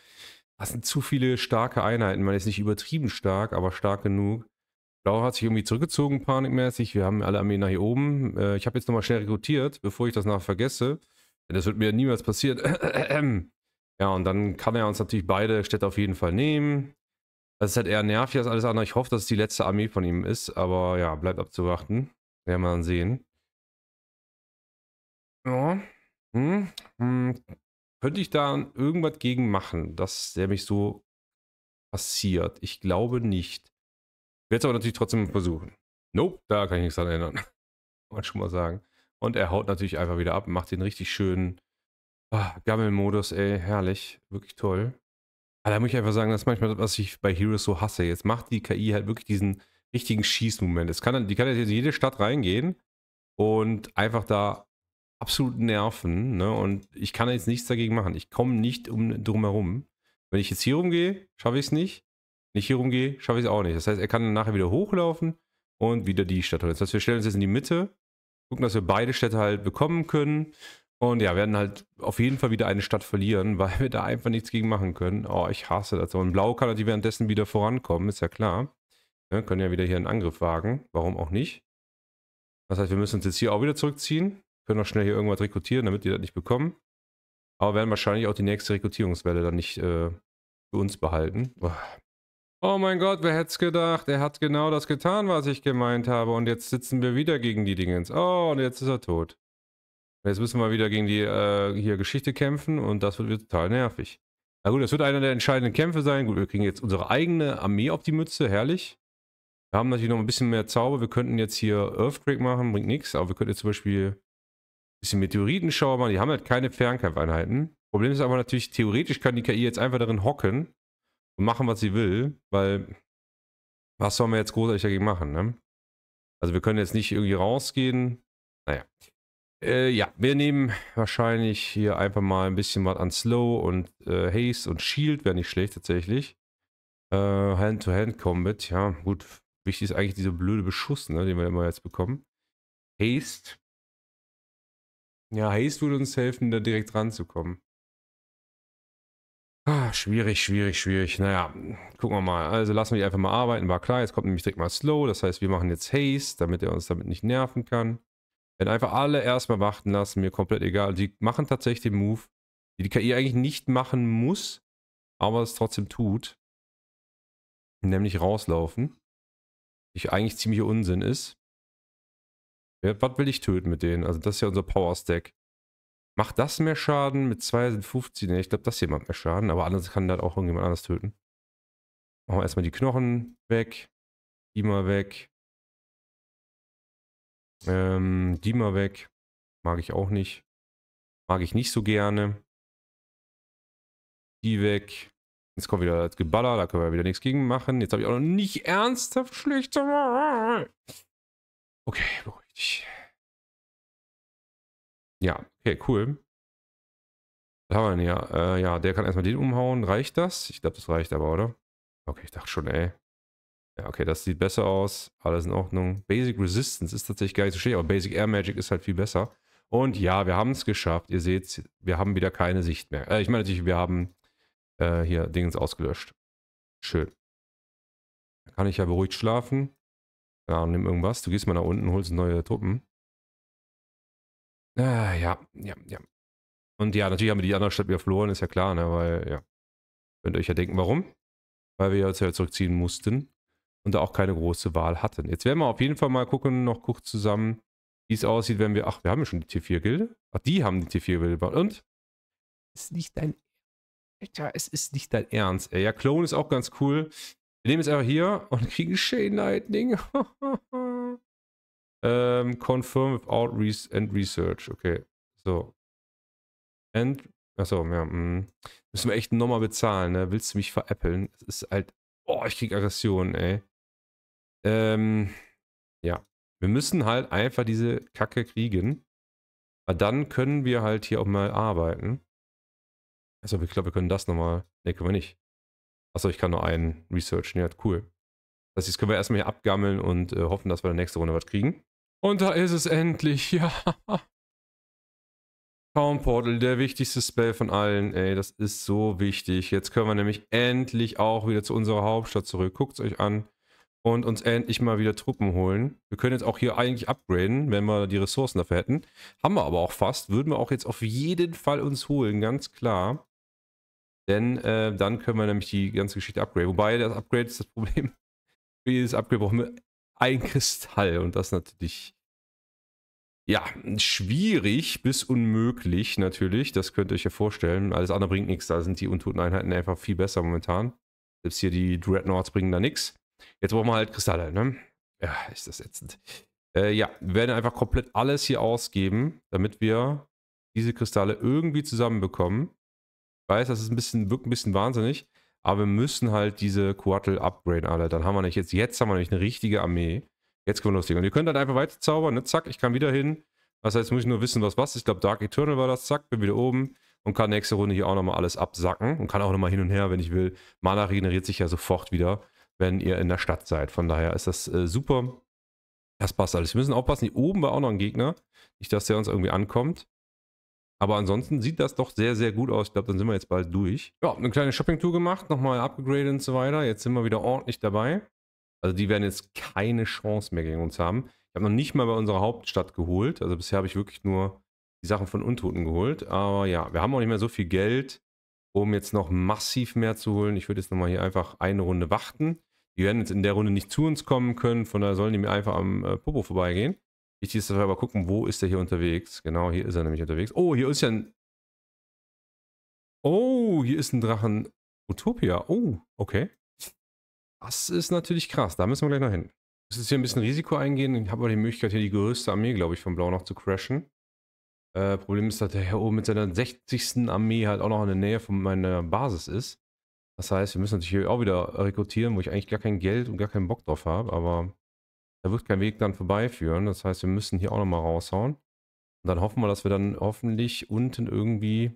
das sind zu viele starke Einheiten. Man ist nicht übertrieben stark, aber stark genug. Laura hat sich irgendwie zurückgezogen, panikmäßig. Wir haben alle Armeen nach hier oben. Äh, ich habe jetzt nochmal schnell rekrutiert, bevor ich das nachher vergesse. Denn das wird mir niemals passieren. ja, und dann kann er uns natürlich beide Städte auf jeden Fall nehmen. Das ist halt eher nervig als alles andere. Ich hoffe, dass es die letzte Armee von ihm ist. Aber ja, bleibt abzuwarten. Werden wir dann sehen. Ja. Hm. Hm. Könnte ich da irgendwas gegen machen, dass der mich so passiert? Ich glaube nicht. Wird es aber natürlich trotzdem versuchen. Nope, da kann ich nichts dran erinnern. kann man schon mal sagen. Und er haut natürlich einfach wieder ab, macht den richtig schönen ah, Gammelmodus, ey, herrlich, wirklich toll. Aber da muss ich einfach sagen, das ist manchmal das, was ich bei Heroes so hasse. Jetzt macht die KI halt wirklich diesen richtigen Schießmoment. Es kann, halt, die kann jetzt halt in jede Stadt reingehen und einfach da absolut nerven. Ne? Und ich kann jetzt nichts dagegen machen. Ich komme nicht um, drum herum. Wenn ich jetzt hier rumgehe, schaffe ich es nicht. Wenn ich hier rumgehe, schaffe ich es auch nicht. Das heißt, er kann dann nachher wieder hochlaufen und wieder die Stadt holen. Das heißt, wir stellen uns jetzt in die Mitte, gucken, dass wir beide Städte halt bekommen können. Und ja, werden halt auf jeden Fall wieder eine Stadt verlieren, weil wir da einfach nichts gegen machen können. Oh, ich hasse das. Und Blau kann natürlich währenddessen wieder vorankommen, ist ja klar. Wir können ja wieder hier einen Angriff wagen. Warum auch nicht? Das heißt, wir müssen uns jetzt hier auch wieder zurückziehen. Können auch schnell hier irgendwas rekrutieren, damit die das nicht bekommen. Aber werden wahrscheinlich auch die nächste Rekrutierungswelle dann nicht äh, für uns behalten. Boah, Oh mein Gott, wer hätte es gedacht? Er hat genau das getan, was ich gemeint habe. Und jetzt sitzen wir wieder gegen die Dingens. Oh, und jetzt ist er tot. Jetzt müssen wir wieder gegen die äh, hier Geschichte kämpfen und das wird total nervig. Na gut, das wird einer der entscheidenden Kämpfe sein. Gut, wir kriegen jetzt unsere eigene Armee auf die Mütze. Herrlich. Wir haben natürlich noch ein bisschen mehr Zauber. Wir könnten jetzt hier Earthquake machen, bringt nichts. Aber wir könnten jetzt zum Beispiel ein bisschen Meteoritenschauer machen. Die haben halt keine Fernkampfeinheiten. Problem ist aber natürlich, theoretisch kann die KI jetzt einfach darin hocken und machen, was sie will, weil was sollen wir jetzt großartig dagegen machen, ne? Also wir können jetzt nicht irgendwie rausgehen. Naja. Äh, ja, wir nehmen wahrscheinlich hier einfach mal ein bisschen was an Slow und äh, Haste und Shield wäre nicht schlecht tatsächlich. Äh, Hand-to-Hand-Combat, ja, gut. Wichtig ist eigentlich dieser blöde Beschuss, ne, den wir immer jetzt bekommen. Haste. Ja, Haste würde uns helfen, da direkt ranzukommen. Ah, schwierig, schwierig, schwierig. Naja, gucken wir mal. Also lassen wir die einfach mal arbeiten. War klar, jetzt kommt nämlich direkt mal Slow. Das heißt, wir machen jetzt Haste, damit er uns damit nicht nerven kann. Wenn einfach alle erstmal warten lassen, mir komplett egal. Die machen tatsächlich den Move, die die KI eigentlich nicht machen muss, aber es trotzdem tut. Nämlich rauslaufen. Ich eigentlich ziemlich Unsinn ist. Was will ich töten mit denen? Also das ist ja unser Power Stack. Macht das mehr Schaden? Mit 2 sind 15. Nee, ich glaube, das hier macht mehr Schaden. Aber anders kann das auch irgendjemand anders töten. Machen wir erstmal die Knochen weg. Die mal weg. Ähm, die mal weg. Mag ich auch nicht. Mag ich nicht so gerne. Die weg. Jetzt kommt wieder das Geballer. Da können wir wieder nichts gegen machen. Jetzt habe ich auch noch nicht ernsthaft schlechte. Okay, beruhig dich. Ja, okay, cool. Was haben wir denn hier? Äh, ja, der kann erstmal den umhauen. Reicht das? Ich glaube, das reicht aber, oder? Okay, ich dachte schon, ey. Ja, okay, das sieht besser aus. Alles in Ordnung. Basic Resistance ist tatsächlich gar nicht so schlecht, aber Basic Air Magic ist halt viel besser. Und ja, wir haben es geschafft. Ihr seht, wir haben wieder keine Sicht mehr. Äh, ich meine natürlich, wir haben äh, hier Dingens ausgelöscht. Schön. Da kann ich ja beruhigt schlafen. Ja, nimm irgendwas. Du gehst mal nach unten, holst neue Truppen. Ah, ja, ja, ja. Und ja, natürlich haben wir die andere Stadt wieder verloren, ist ja klar, ne? Weil, ja. Könnt ihr euch ja denken, warum? Weil wir uns ja zurückziehen mussten und da auch keine große Wahl hatten. Jetzt werden wir auf jeden Fall mal gucken, noch kurz zusammen, wie es aussieht, wenn wir. Ach, wir haben ja schon die T4-Gilde. Ach, die haben die T4-Gilde Und? Ist nicht dein. Alter, es ist nicht dein Ernst, ey. Ja, Clone ist auch ganz cool. Wir nehmen es einfach hier und kriegen Shane Lightning. Ähm, confirm without res and research. Okay. So. And. Achso, ja. Mh. Müssen wir echt nochmal bezahlen, ne? Willst du mich veräppeln? Das ist halt. Oh, ich krieg Aggression, ey. Ähm. Ja. Wir müssen halt einfach diese Kacke kriegen. Aber dann können wir halt hier auch mal arbeiten. Also ich glaube, wir können das nochmal. Ne, können wir nicht. Achso, ich kann nur einen researchen. Ja, cool. Das heißt, jetzt können wir erstmal hier abgammeln und äh, hoffen, dass wir in der nächsten Runde was kriegen. Und da ist es endlich, ja. Town Portal, der wichtigste Spell von allen, ey, das ist so wichtig. Jetzt können wir nämlich endlich auch wieder zu unserer Hauptstadt zurück. Guckt es euch an und uns endlich mal wieder Truppen holen. Wir können jetzt auch hier eigentlich upgraden, wenn wir die Ressourcen dafür hätten. Haben wir aber auch fast, würden wir auch jetzt auf jeden Fall uns holen, ganz klar. Denn äh, dann können wir nämlich die ganze Geschichte upgraden. Wobei, das Upgrade ist das Problem. Für jedes Upgrade brauchen wir ein Kristall und das natürlich ja, schwierig bis unmöglich natürlich. Das könnt ihr euch ja vorstellen. Alles andere bringt nichts. Da sind die Untoten-Einheiten einfach viel besser momentan. Selbst hier die Dreadnoughts bringen da nichts. Jetzt brauchen wir halt Kristalle, halt, ne? Ja, ist das ätzend. Äh, ja, wir werden einfach komplett alles hier ausgeben, damit wir diese Kristalle irgendwie zusammenbekommen. Ich weiß, das ist ein bisschen, wirkt ein bisschen wahnsinnig. Aber wir müssen halt diese Quartel upgraden alle. Dann haben wir nicht jetzt, jetzt haben wir nämlich eine richtige Armee. Jetzt können wir loslegen. Und ihr könnt dann einfach weiter zaubern, ne? Zack, ich kann wieder hin. Das heißt, muss ich nur wissen, was was ist. Ich glaube, Dark Eternal war das. Zack, bin wieder oben. Und kann nächste Runde hier auch nochmal alles absacken. Und kann auch nochmal hin und her, wenn ich will. Mana regeneriert sich ja sofort wieder, wenn ihr in der Stadt seid. Von daher ist das äh, super. Das passt alles. Wir müssen aufpassen. Hier oben war auch noch ein Gegner. Nicht, dass der uns irgendwie ankommt. Aber ansonsten sieht das doch sehr, sehr gut aus. Ich glaube, dann sind wir jetzt bald durch. Ja, eine kleine Shopping-Tour gemacht, nochmal abgegradet und so weiter. Jetzt sind wir wieder ordentlich dabei. Also die werden jetzt keine Chance mehr gegen uns haben. Ich habe noch nicht mal bei unserer Hauptstadt geholt. Also bisher habe ich wirklich nur die Sachen von Untoten geholt. Aber ja, wir haben auch nicht mehr so viel Geld, um jetzt noch massiv mehr zu holen. Ich würde jetzt nochmal hier einfach eine Runde warten. Die werden jetzt in der Runde nicht zu uns kommen können. Von daher sollen die mir einfach am äh, Popo vorbeigehen. Wichtig ist, dass wir aber gucken, wo ist der hier unterwegs. Genau, hier ist er nämlich unterwegs. Oh, hier ist ja ein... Oh, hier ist ein Drachen Utopia. Oh, okay. Das ist natürlich krass. Da müssen wir gleich noch hin. Es ist hier ein bisschen Risiko eingehen. Ich habe aber die Möglichkeit, hier die größte Armee, glaube ich, von Blau noch zu crashen. Äh, Problem ist, dass der Herr oben mit seiner 60. Armee halt auch noch in der Nähe von meiner Basis ist. Das heißt, wir müssen natürlich hier auch wieder rekrutieren, wo ich eigentlich gar kein Geld und gar keinen Bock drauf habe, aber da wird kein Weg dann vorbeiführen. Das heißt, wir müssen hier auch nochmal raushauen. Und dann hoffen wir, dass wir dann hoffentlich unten irgendwie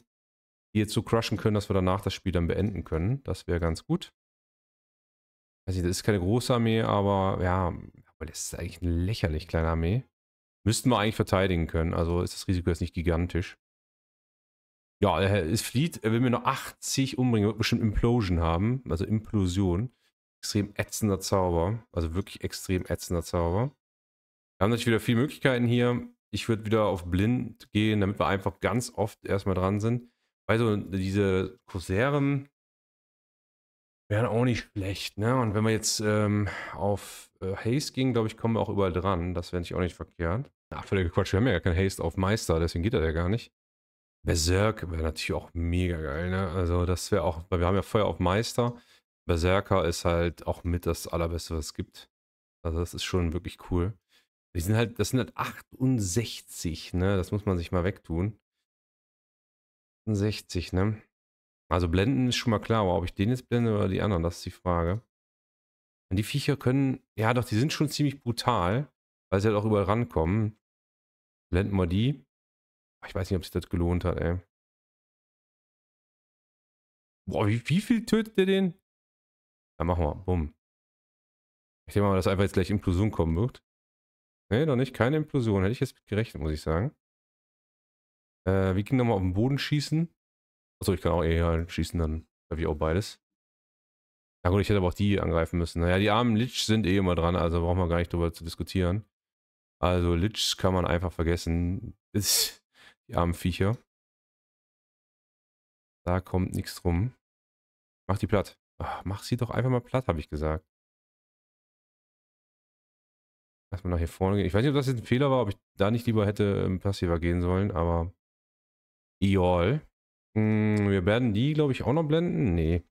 hier zu so crushen können, dass wir danach das Spiel dann beenden können. Das wäre ganz gut. Weiß das ist keine große Armee, aber ja, aber das ist eigentlich eine lächerlich kleine Armee. Müssten wir eigentlich verteidigen können, also ist das Risiko jetzt nicht gigantisch. Ja, es flieht, er will mir noch 80 umbringen, wird bestimmt Implosion haben, also Implosion. Extrem ätzender Zauber, also wirklich extrem ätzender Zauber. Wir haben natürlich wieder viele Möglichkeiten hier. Ich würde wieder auf blind gehen, damit wir einfach ganz oft erstmal dran sind. Weil so diese Corsairen, wären auch nicht schlecht. Ne? Und wenn wir jetzt ähm, auf äh, Haste gehen, glaube ich, kommen wir auch überall dran. Das wäre nicht auch nicht verkehrt. Ach, völlig Quatsch. Wir haben ja gar keinen Haste auf Meister, deswegen geht er ja gar nicht. Berserk wäre natürlich auch mega geil. Ne? Also das wäre auch, weil wir haben ja Feuer auf Meister. Berserker ist halt auch mit das allerbeste, was es gibt. Also das ist schon wirklich cool. Die sind halt, das sind halt 68, ne? Das muss man sich mal wegtun. 68, ne? Also blenden ist schon mal klar, aber ob ich den jetzt blende oder die anderen, das ist die Frage. Und die Viecher können, ja doch, die sind schon ziemlich brutal, weil sie halt auch überall rankommen. Blenden wir die. Ich weiß nicht, ob sich das gelohnt hat, ey. Boah, wie, wie viel tötet der den? Dann machen wir, bumm. Ich denke mal, dass einfach jetzt gleich Implosion kommen wird. Nee, noch nicht, keine Implosion. Hätte ich jetzt gerechnet, muss ich sagen. Äh, wir gehen nochmal auf den Boden schießen. Achso, ich kann auch eh schießen, dann habe ich auch beides. Na ja gut, ich hätte aber auch die angreifen müssen. Naja, die armen Lich sind eh immer dran, also brauchen wir gar nicht drüber zu diskutieren. Also Lich kann man einfach vergessen. die armen Viecher. Da kommt nichts drum. Mach die platt. Ach, mach sie doch einfach mal platt, habe ich gesagt. Lass mal nach hier vorne gehen. Ich weiß nicht, ob das jetzt ein Fehler war, ob ich da nicht lieber hätte ähm, Passiver gehen sollen, aber... Eol. Hm, wir werden die, glaube ich, auch noch blenden. Nee.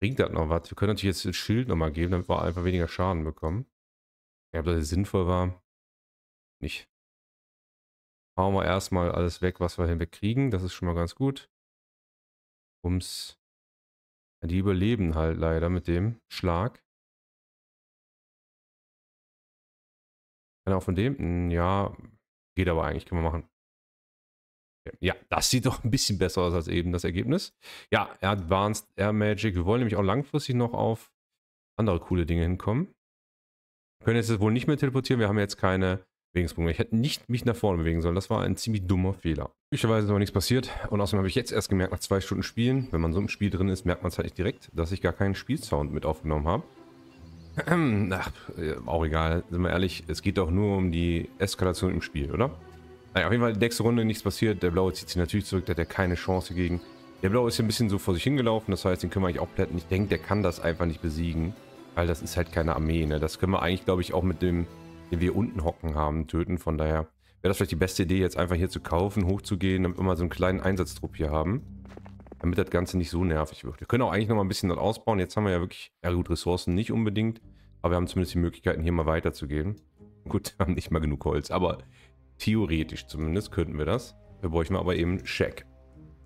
Bringt das noch was? Wir können natürlich jetzt das Schild nochmal geben, damit wir einfach weniger Schaden bekommen. Ja, ob das sinnvoll war, nicht. Hauen wir erstmal alles weg, was wir hinwegkriegen. Das ist schon mal ganz gut. Ums. Die überleben halt leider mit dem Schlag. Kann auch von dem, hm, ja, geht aber eigentlich, können wir machen. Ja, das sieht doch ein bisschen besser aus als eben das Ergebnis. Ja, Advanced Air Magic. Wir wollen nämlich auch langfristig noch auf andere coole Dinge hinkommen. Wir können jetzt wohl nicht mehr teleportieren. Wir haben jetzt keine Bewegungspunkte. Ich hätte nicht mich nach vorne bewegen sollen. Das war ein ziemlich dummer Fehler. Glücklicherweise ist aber nichts passiert. Und außerdem habe ich jetzt erst gemerkt, nach zwei Stunden Spielen, wenn man so im Spiel drin ist, merkt man es halt nicht direkt, dass ich gar keinen Spielsound mit aufgenommen habe. Ach, äh, auch egal, sind wir ehrlich, es geht doch nur um die Eskalation im Spiel, oder? Naja, auf jeden Fall die nächste Runde nichts passiert. Der Blaue zieht sich natürlich zurück, der hat ja keine Chance gegen. Der Blaue ist hier ein bisschen so vor sich hingelaufen, das heißt, den können wir eigentlich auch plätten. Ich denke, der kann das einfach nicht besiegen, weil das ist halt keine Armee. Ne? Das können wir eigentlich, glaube ich, auch mit dem, den wir unten hocken haben, töten. Von daher wäre das vielleicht die beste Idee, jetzt einfach hier zu kaufen, hochzugehen, damit wir mal so einen kleinen Einsatztrupp hier haben. Damit das Ganze nicht so nervig wird. Wir können auch eigentlich noch mal ein bisschen das ausbauen. Jetzt haben wir ja wirklich, ja gut, Ressourcen nicht unbedingt. Aber wir haben zumindest die Möglichkeiten, hier mal weiterzugehen. Gut, wir haben nicht mal genug Holz, aber Theoretisch zumindest könnten wir das. Wir bräuchten wir aber eben Shack.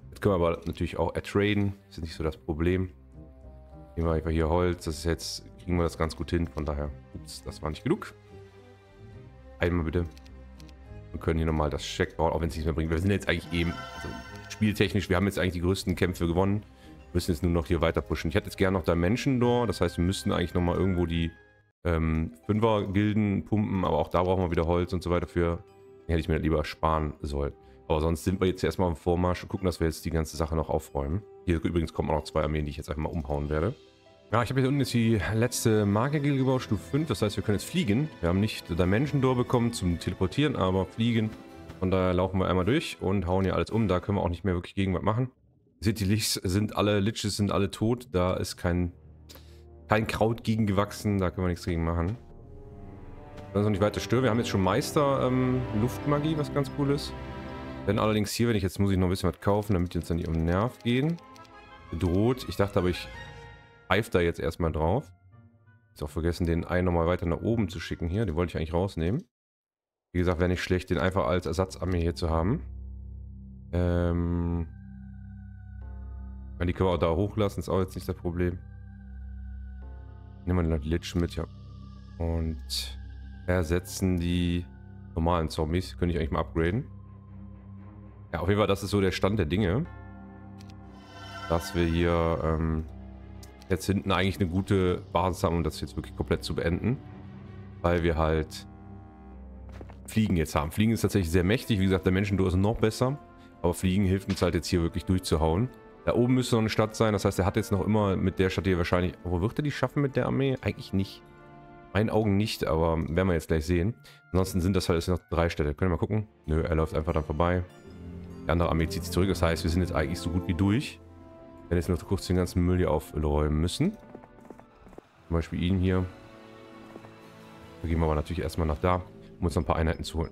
Jetzt können wir aber natürlich auch ertraden. Das Ist nicht so das Problem. Nehmen wir einfach hier Holz. Das ist jetzt, kriegen wir das ganz gut hin. Von daher, ups, das war nicht genug. Einmal bitte. Wir können hier nochmal das Check bauen, auch wenn es nichts mehr bringt. Wir sind jetzt eigentlich eben, also spieltechnisch, wir haben jetzt eigentlich die größten Kämpfe gewonnen. Wir müssen jetzt nur noch hier weiter pushen. Ich hätte jetzt gerne noch Dimension Door. Das heißt, wir müssten eigentlich nochmal irgendwo die ähm, Fünfer-Gilden pumpen. Aber auch da brauchen wir wieder Holz und so weiter für hätte ich mir lieber sparen sollen. Aber sonst sind wir jetzt erstmal im Vormarsch und gucken, dass wir jetzt die ganze Sache noch aufräumen. Hier übrigens kommen auch noch zwei Armeen, die ich jetzt einfach mal umhauen werde. Ja, ich habe hier unten jetzt die letzte Markergilde gebaut, Stufe 5. Das heißt, wir können jetzt fliegen. Wir haben nicht Dimension Door bekommen zum Teleportieren, aber fliegen. Von daher laufen wir einmal durch und hauen hier alles um. Da können wir auch nicht mehr wirklich gegen was machen. Ihr seht, die Lichs sind alle, Liches sind alle tot. Da ist kein, kein Kraut gegen gewachsen. Da können wir nichts gegen machen. Wenn uns noch nicht weiter stören. Wir haben jetzt schon Meister ähm, Luftmagie, was ganz cool ist. Wenn allerdings hier, wenn ich jetzt muss ich noch ein bisschen was kaufen, damit die uns dann nicht um den Nerv gehen. Bedroht. Ich dachte aber, ich pfeife da jetzt erstmal drauf. Ist auch vergessen, den einen nochmal weiter nach oben zu schicken hier. Den wollte ich eigentlich rausnehmen. Wie gesagt, wäre nicht schlecht, den einfach als Ersatzarmee hier zu haben. Ähm. Die können wir auch da hochlassen, ist auch jetzt nicht das Problem. Nehmen wir den Lich mit, ja. Und ersetzen die normalen Zombies. Könnte ich eigentlich mal upgraden. Ja, auf jeden Fall, das ist so der Stand der Dinge. Dass wir hier ähm, jetzt hinten eigentlich eine gute Basis haben, um das jetzt wirklich komplett zu beenden. Weil wir halt Fliegen jetzt haben. Fliegen ist tatsächlich sehr mächtig. Wie gesagt, der Menschendur ist noch besser. Aber Fliegen hilft uns halt jetzt hier wirklich durchzuhauen. Da oben müsste noch eine Stadt sein. Das heißt, er hat jetzt noch immer mit der Stadt hier wahrscheinlich... Wo wird er die schaffen mit der Armee? Eigentlich nicht. Meinen Augen nicht, aber werden wir jetzt gleich sehen. Ansonsten sind das halt jetzt noch drei Städte. Können wir mal gucken? Nö, er läuft einfach dann vorbei. Die andere Armee zieht sich zurück. Das heißt, wir sind jetzt eigentlich so gut wie durch. Wenn jetzt noch kurz den ganzen Müll hier aufräumen müssen. Zum Beispiel ihn hier. Da gehen wir aber natürlich erstmal nach da, um uns noch ein paar Einheiten zu holen.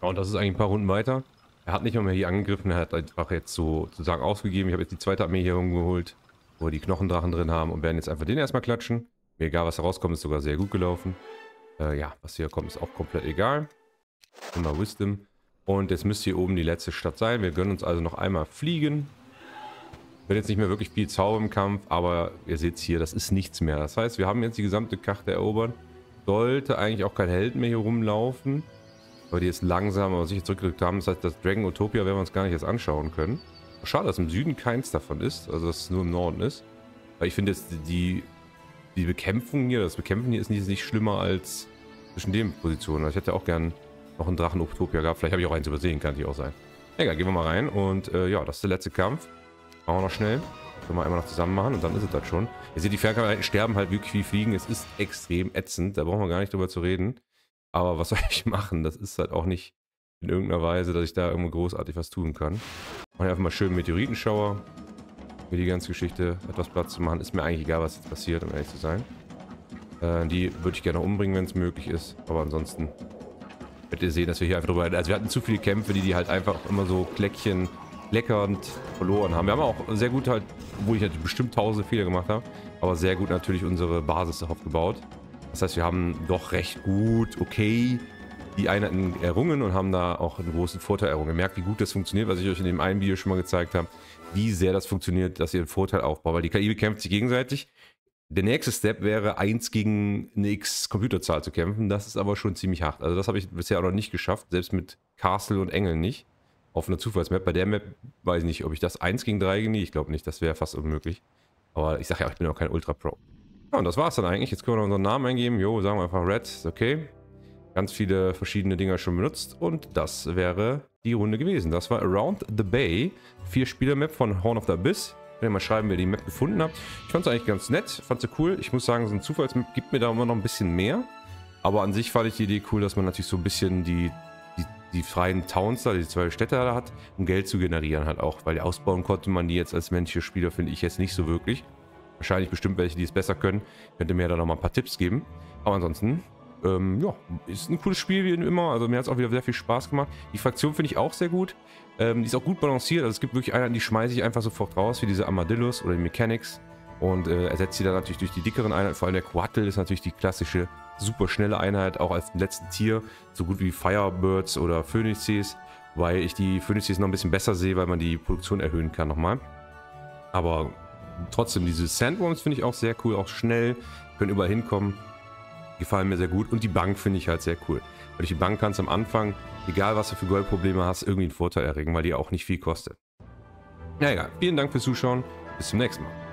und das ist eigentlich ein paar Runden weiter. Er hat nicht mal mehr hier angegriffen, er hat einfach jetzt so sozusagen ausgegeben. Ich habe jetzt die zweite Armee hier rumgeholt, wo wir die Knochendrachen drin haben und werden jetzt einfach den erstmal klatschen. Mir egal, was herauskommt, ist sogar sehr gut gelaufen. Äh, ja, was hier kommt, ist auch komplett egal. Immer Wisdom. Und jetzt müsste hier oben die letzte Stadt sein. Wir gönnen uns also noch einmal fliegen. Ich bin jetzt nicht mehr wirklich viel Zauber im Kampf, aber ihr seht es hier, das ist nichts mehr. Das heißt, wir haben jetzt die gesamte Karte erobert. Sollte eigentlich auch kein Held mehr hier rumlaufen. Weil die jetzt langsam aber sicher zurückgedrückt haben. Das heißt, das Dragon Utopia werden wir uns gar nicht jetzt anschauen können. Schade, dass im Süden keins davon ist. Also, dass es nur im Norden ist. Weil ich finde jetzt die die Bekämpfung hier, das Bekämpfen hier ist nicht, ist nicht schlimmer als zwischen den Positionen. ich hätte auch gern noch einen Drachen Optopia gehabt. Vielleicht habe ich auch eins übersehen, kann ich auch sein. Egal, gehen wir mal rein. Und äh, ja, das ist der letzte Kampf. Machen wir noch schnell. Können wir einmal noch zusammen machen und dann ist es das schon. Ihr seht, die Fernkampfeinheiten sterben halt wirklich wie Fliegen. Es ist extrem ätzend. Da brauchen wir gar nicht drüber zu reden. Aber was soll ich machen? Das ist halt auch nicht in irgendeiner Weise, dass ich da irgendwo großartig was tun kann. Machen wir einfach mal schön Meteoritenschauer für die ganze Geschichte etwas Platz zu machen. Ist mir eigentlich egal, was jetzt passiert, um ehrlich zu sein. Äh, die würde ich gerne umbringen, wenn es möglich ist. Aber ansonsten werdet ihr sehen, dass wir hier einfach drüber... Also wir hatten zu viele Kämpfe, die die halt einfach immer so Kleckchen leckernd verloren haben. Wir haben auch sehr gut halt, wo ich natürlich halt bestimmt tausende Fehler gemacht habe, aber sehr gut natürlich unsere Basis darauf gebaut. Das heißt, wir haben doch recht gut, okay, die Einheiten errungen und haben da auch einen großen Vorteil errungen. Merkt, wie gut das funktioniert, was ich euch in dem einen Video schon mal gezeigt habe wie sehr das funktioniert, dass ihr einen Vorteil aufbaut, weil die KI bekämpft sich gegenseitig. Der nächste Step wäre, 1 gegen eine X Computerzahl zu kämpfen. Das ist aber schon ziemlich hart. Also das habe ich bisher auch noch nicht geschafft, selbst mit Castle und Engeln nicht. Auf einer Zufallsmap. Bei der Map weiß ich nicht, ob ich das 1 gegen 3 genieße. Ich glaube nicht, das wäre fast unmöglich. Aber ich sage ja, ich bin auch kein Ultra-Pro. Ja, und das war es dann eigentlich. Jetzt können wir noch unseren Namen eingeben. Jo, sagen wir einfach Red. okay. Ganz viele verschiedene Dinger schon benutzt. Und das wäre die Runde gewesen. Das war Around the Bay. Vier Spieler-Map von Horn of the Abyss. Wenn ihr mal schreiben, wer die Map gefunden habt. Ich fand es eigentlich ganz nett, fand sie cool. Ich muss sagen, so ein Zufallsmap gibt mir da immer noch ein bisschen mehr. Aber an sich fand ich die Idee cool, dass man natürlich so ein bisschen die, die, die freien Towns da, die zwei Städte da hat, um Geld zu generieren halt auch. Weil ausbauen konnte man die jetzt als menschliche Spieler, finde ich jetzt nicht so wirklich. Wahrscheinlich bestimmt welche, die es besser können. Könnte mir da noch mal ein paar Tipps geben. Aber ansonsten ähm, ja, ist ein cooles Spiel wie immer. Also mir hat es auch wieder sehr viel Spaß gemacht. Die Fraktion finde ich auch sehr gut. Ähm, die ist auch gut balanciert. Also es gibt wirklich Einheiten, die schmeiße ich einfach sofort raus, wie diese Amadillos oder die Mechanics. Und äh, ersetzt sie dann natürlich durch die dickeren Einheiten. Vor allem der Quattel ist natürlich die klassische super schnelle Einheit, auch als letzten Tier. So gut wie Firebirds oder Phönixes. Weil ich die Phönixes noch ein bisschen besser sehe, weil man die Produktion erhöhen kann nochmal. Aber trotzdem, diese Sandworms finde ich auch sehr cool, auch schnell. Können überall hinkommen gefallen mir sehr gut. Und die Bank finde ich halt sehr cool. Weil durch die Bank kannst du am Anfang, egal was du für Goldprobleme hast, irgendwie einen Vorteil erregen, weil die auch nicht viel kostet. Na egal, vielen Dank fürs Zuschauen. Bis zum nächsten Mal.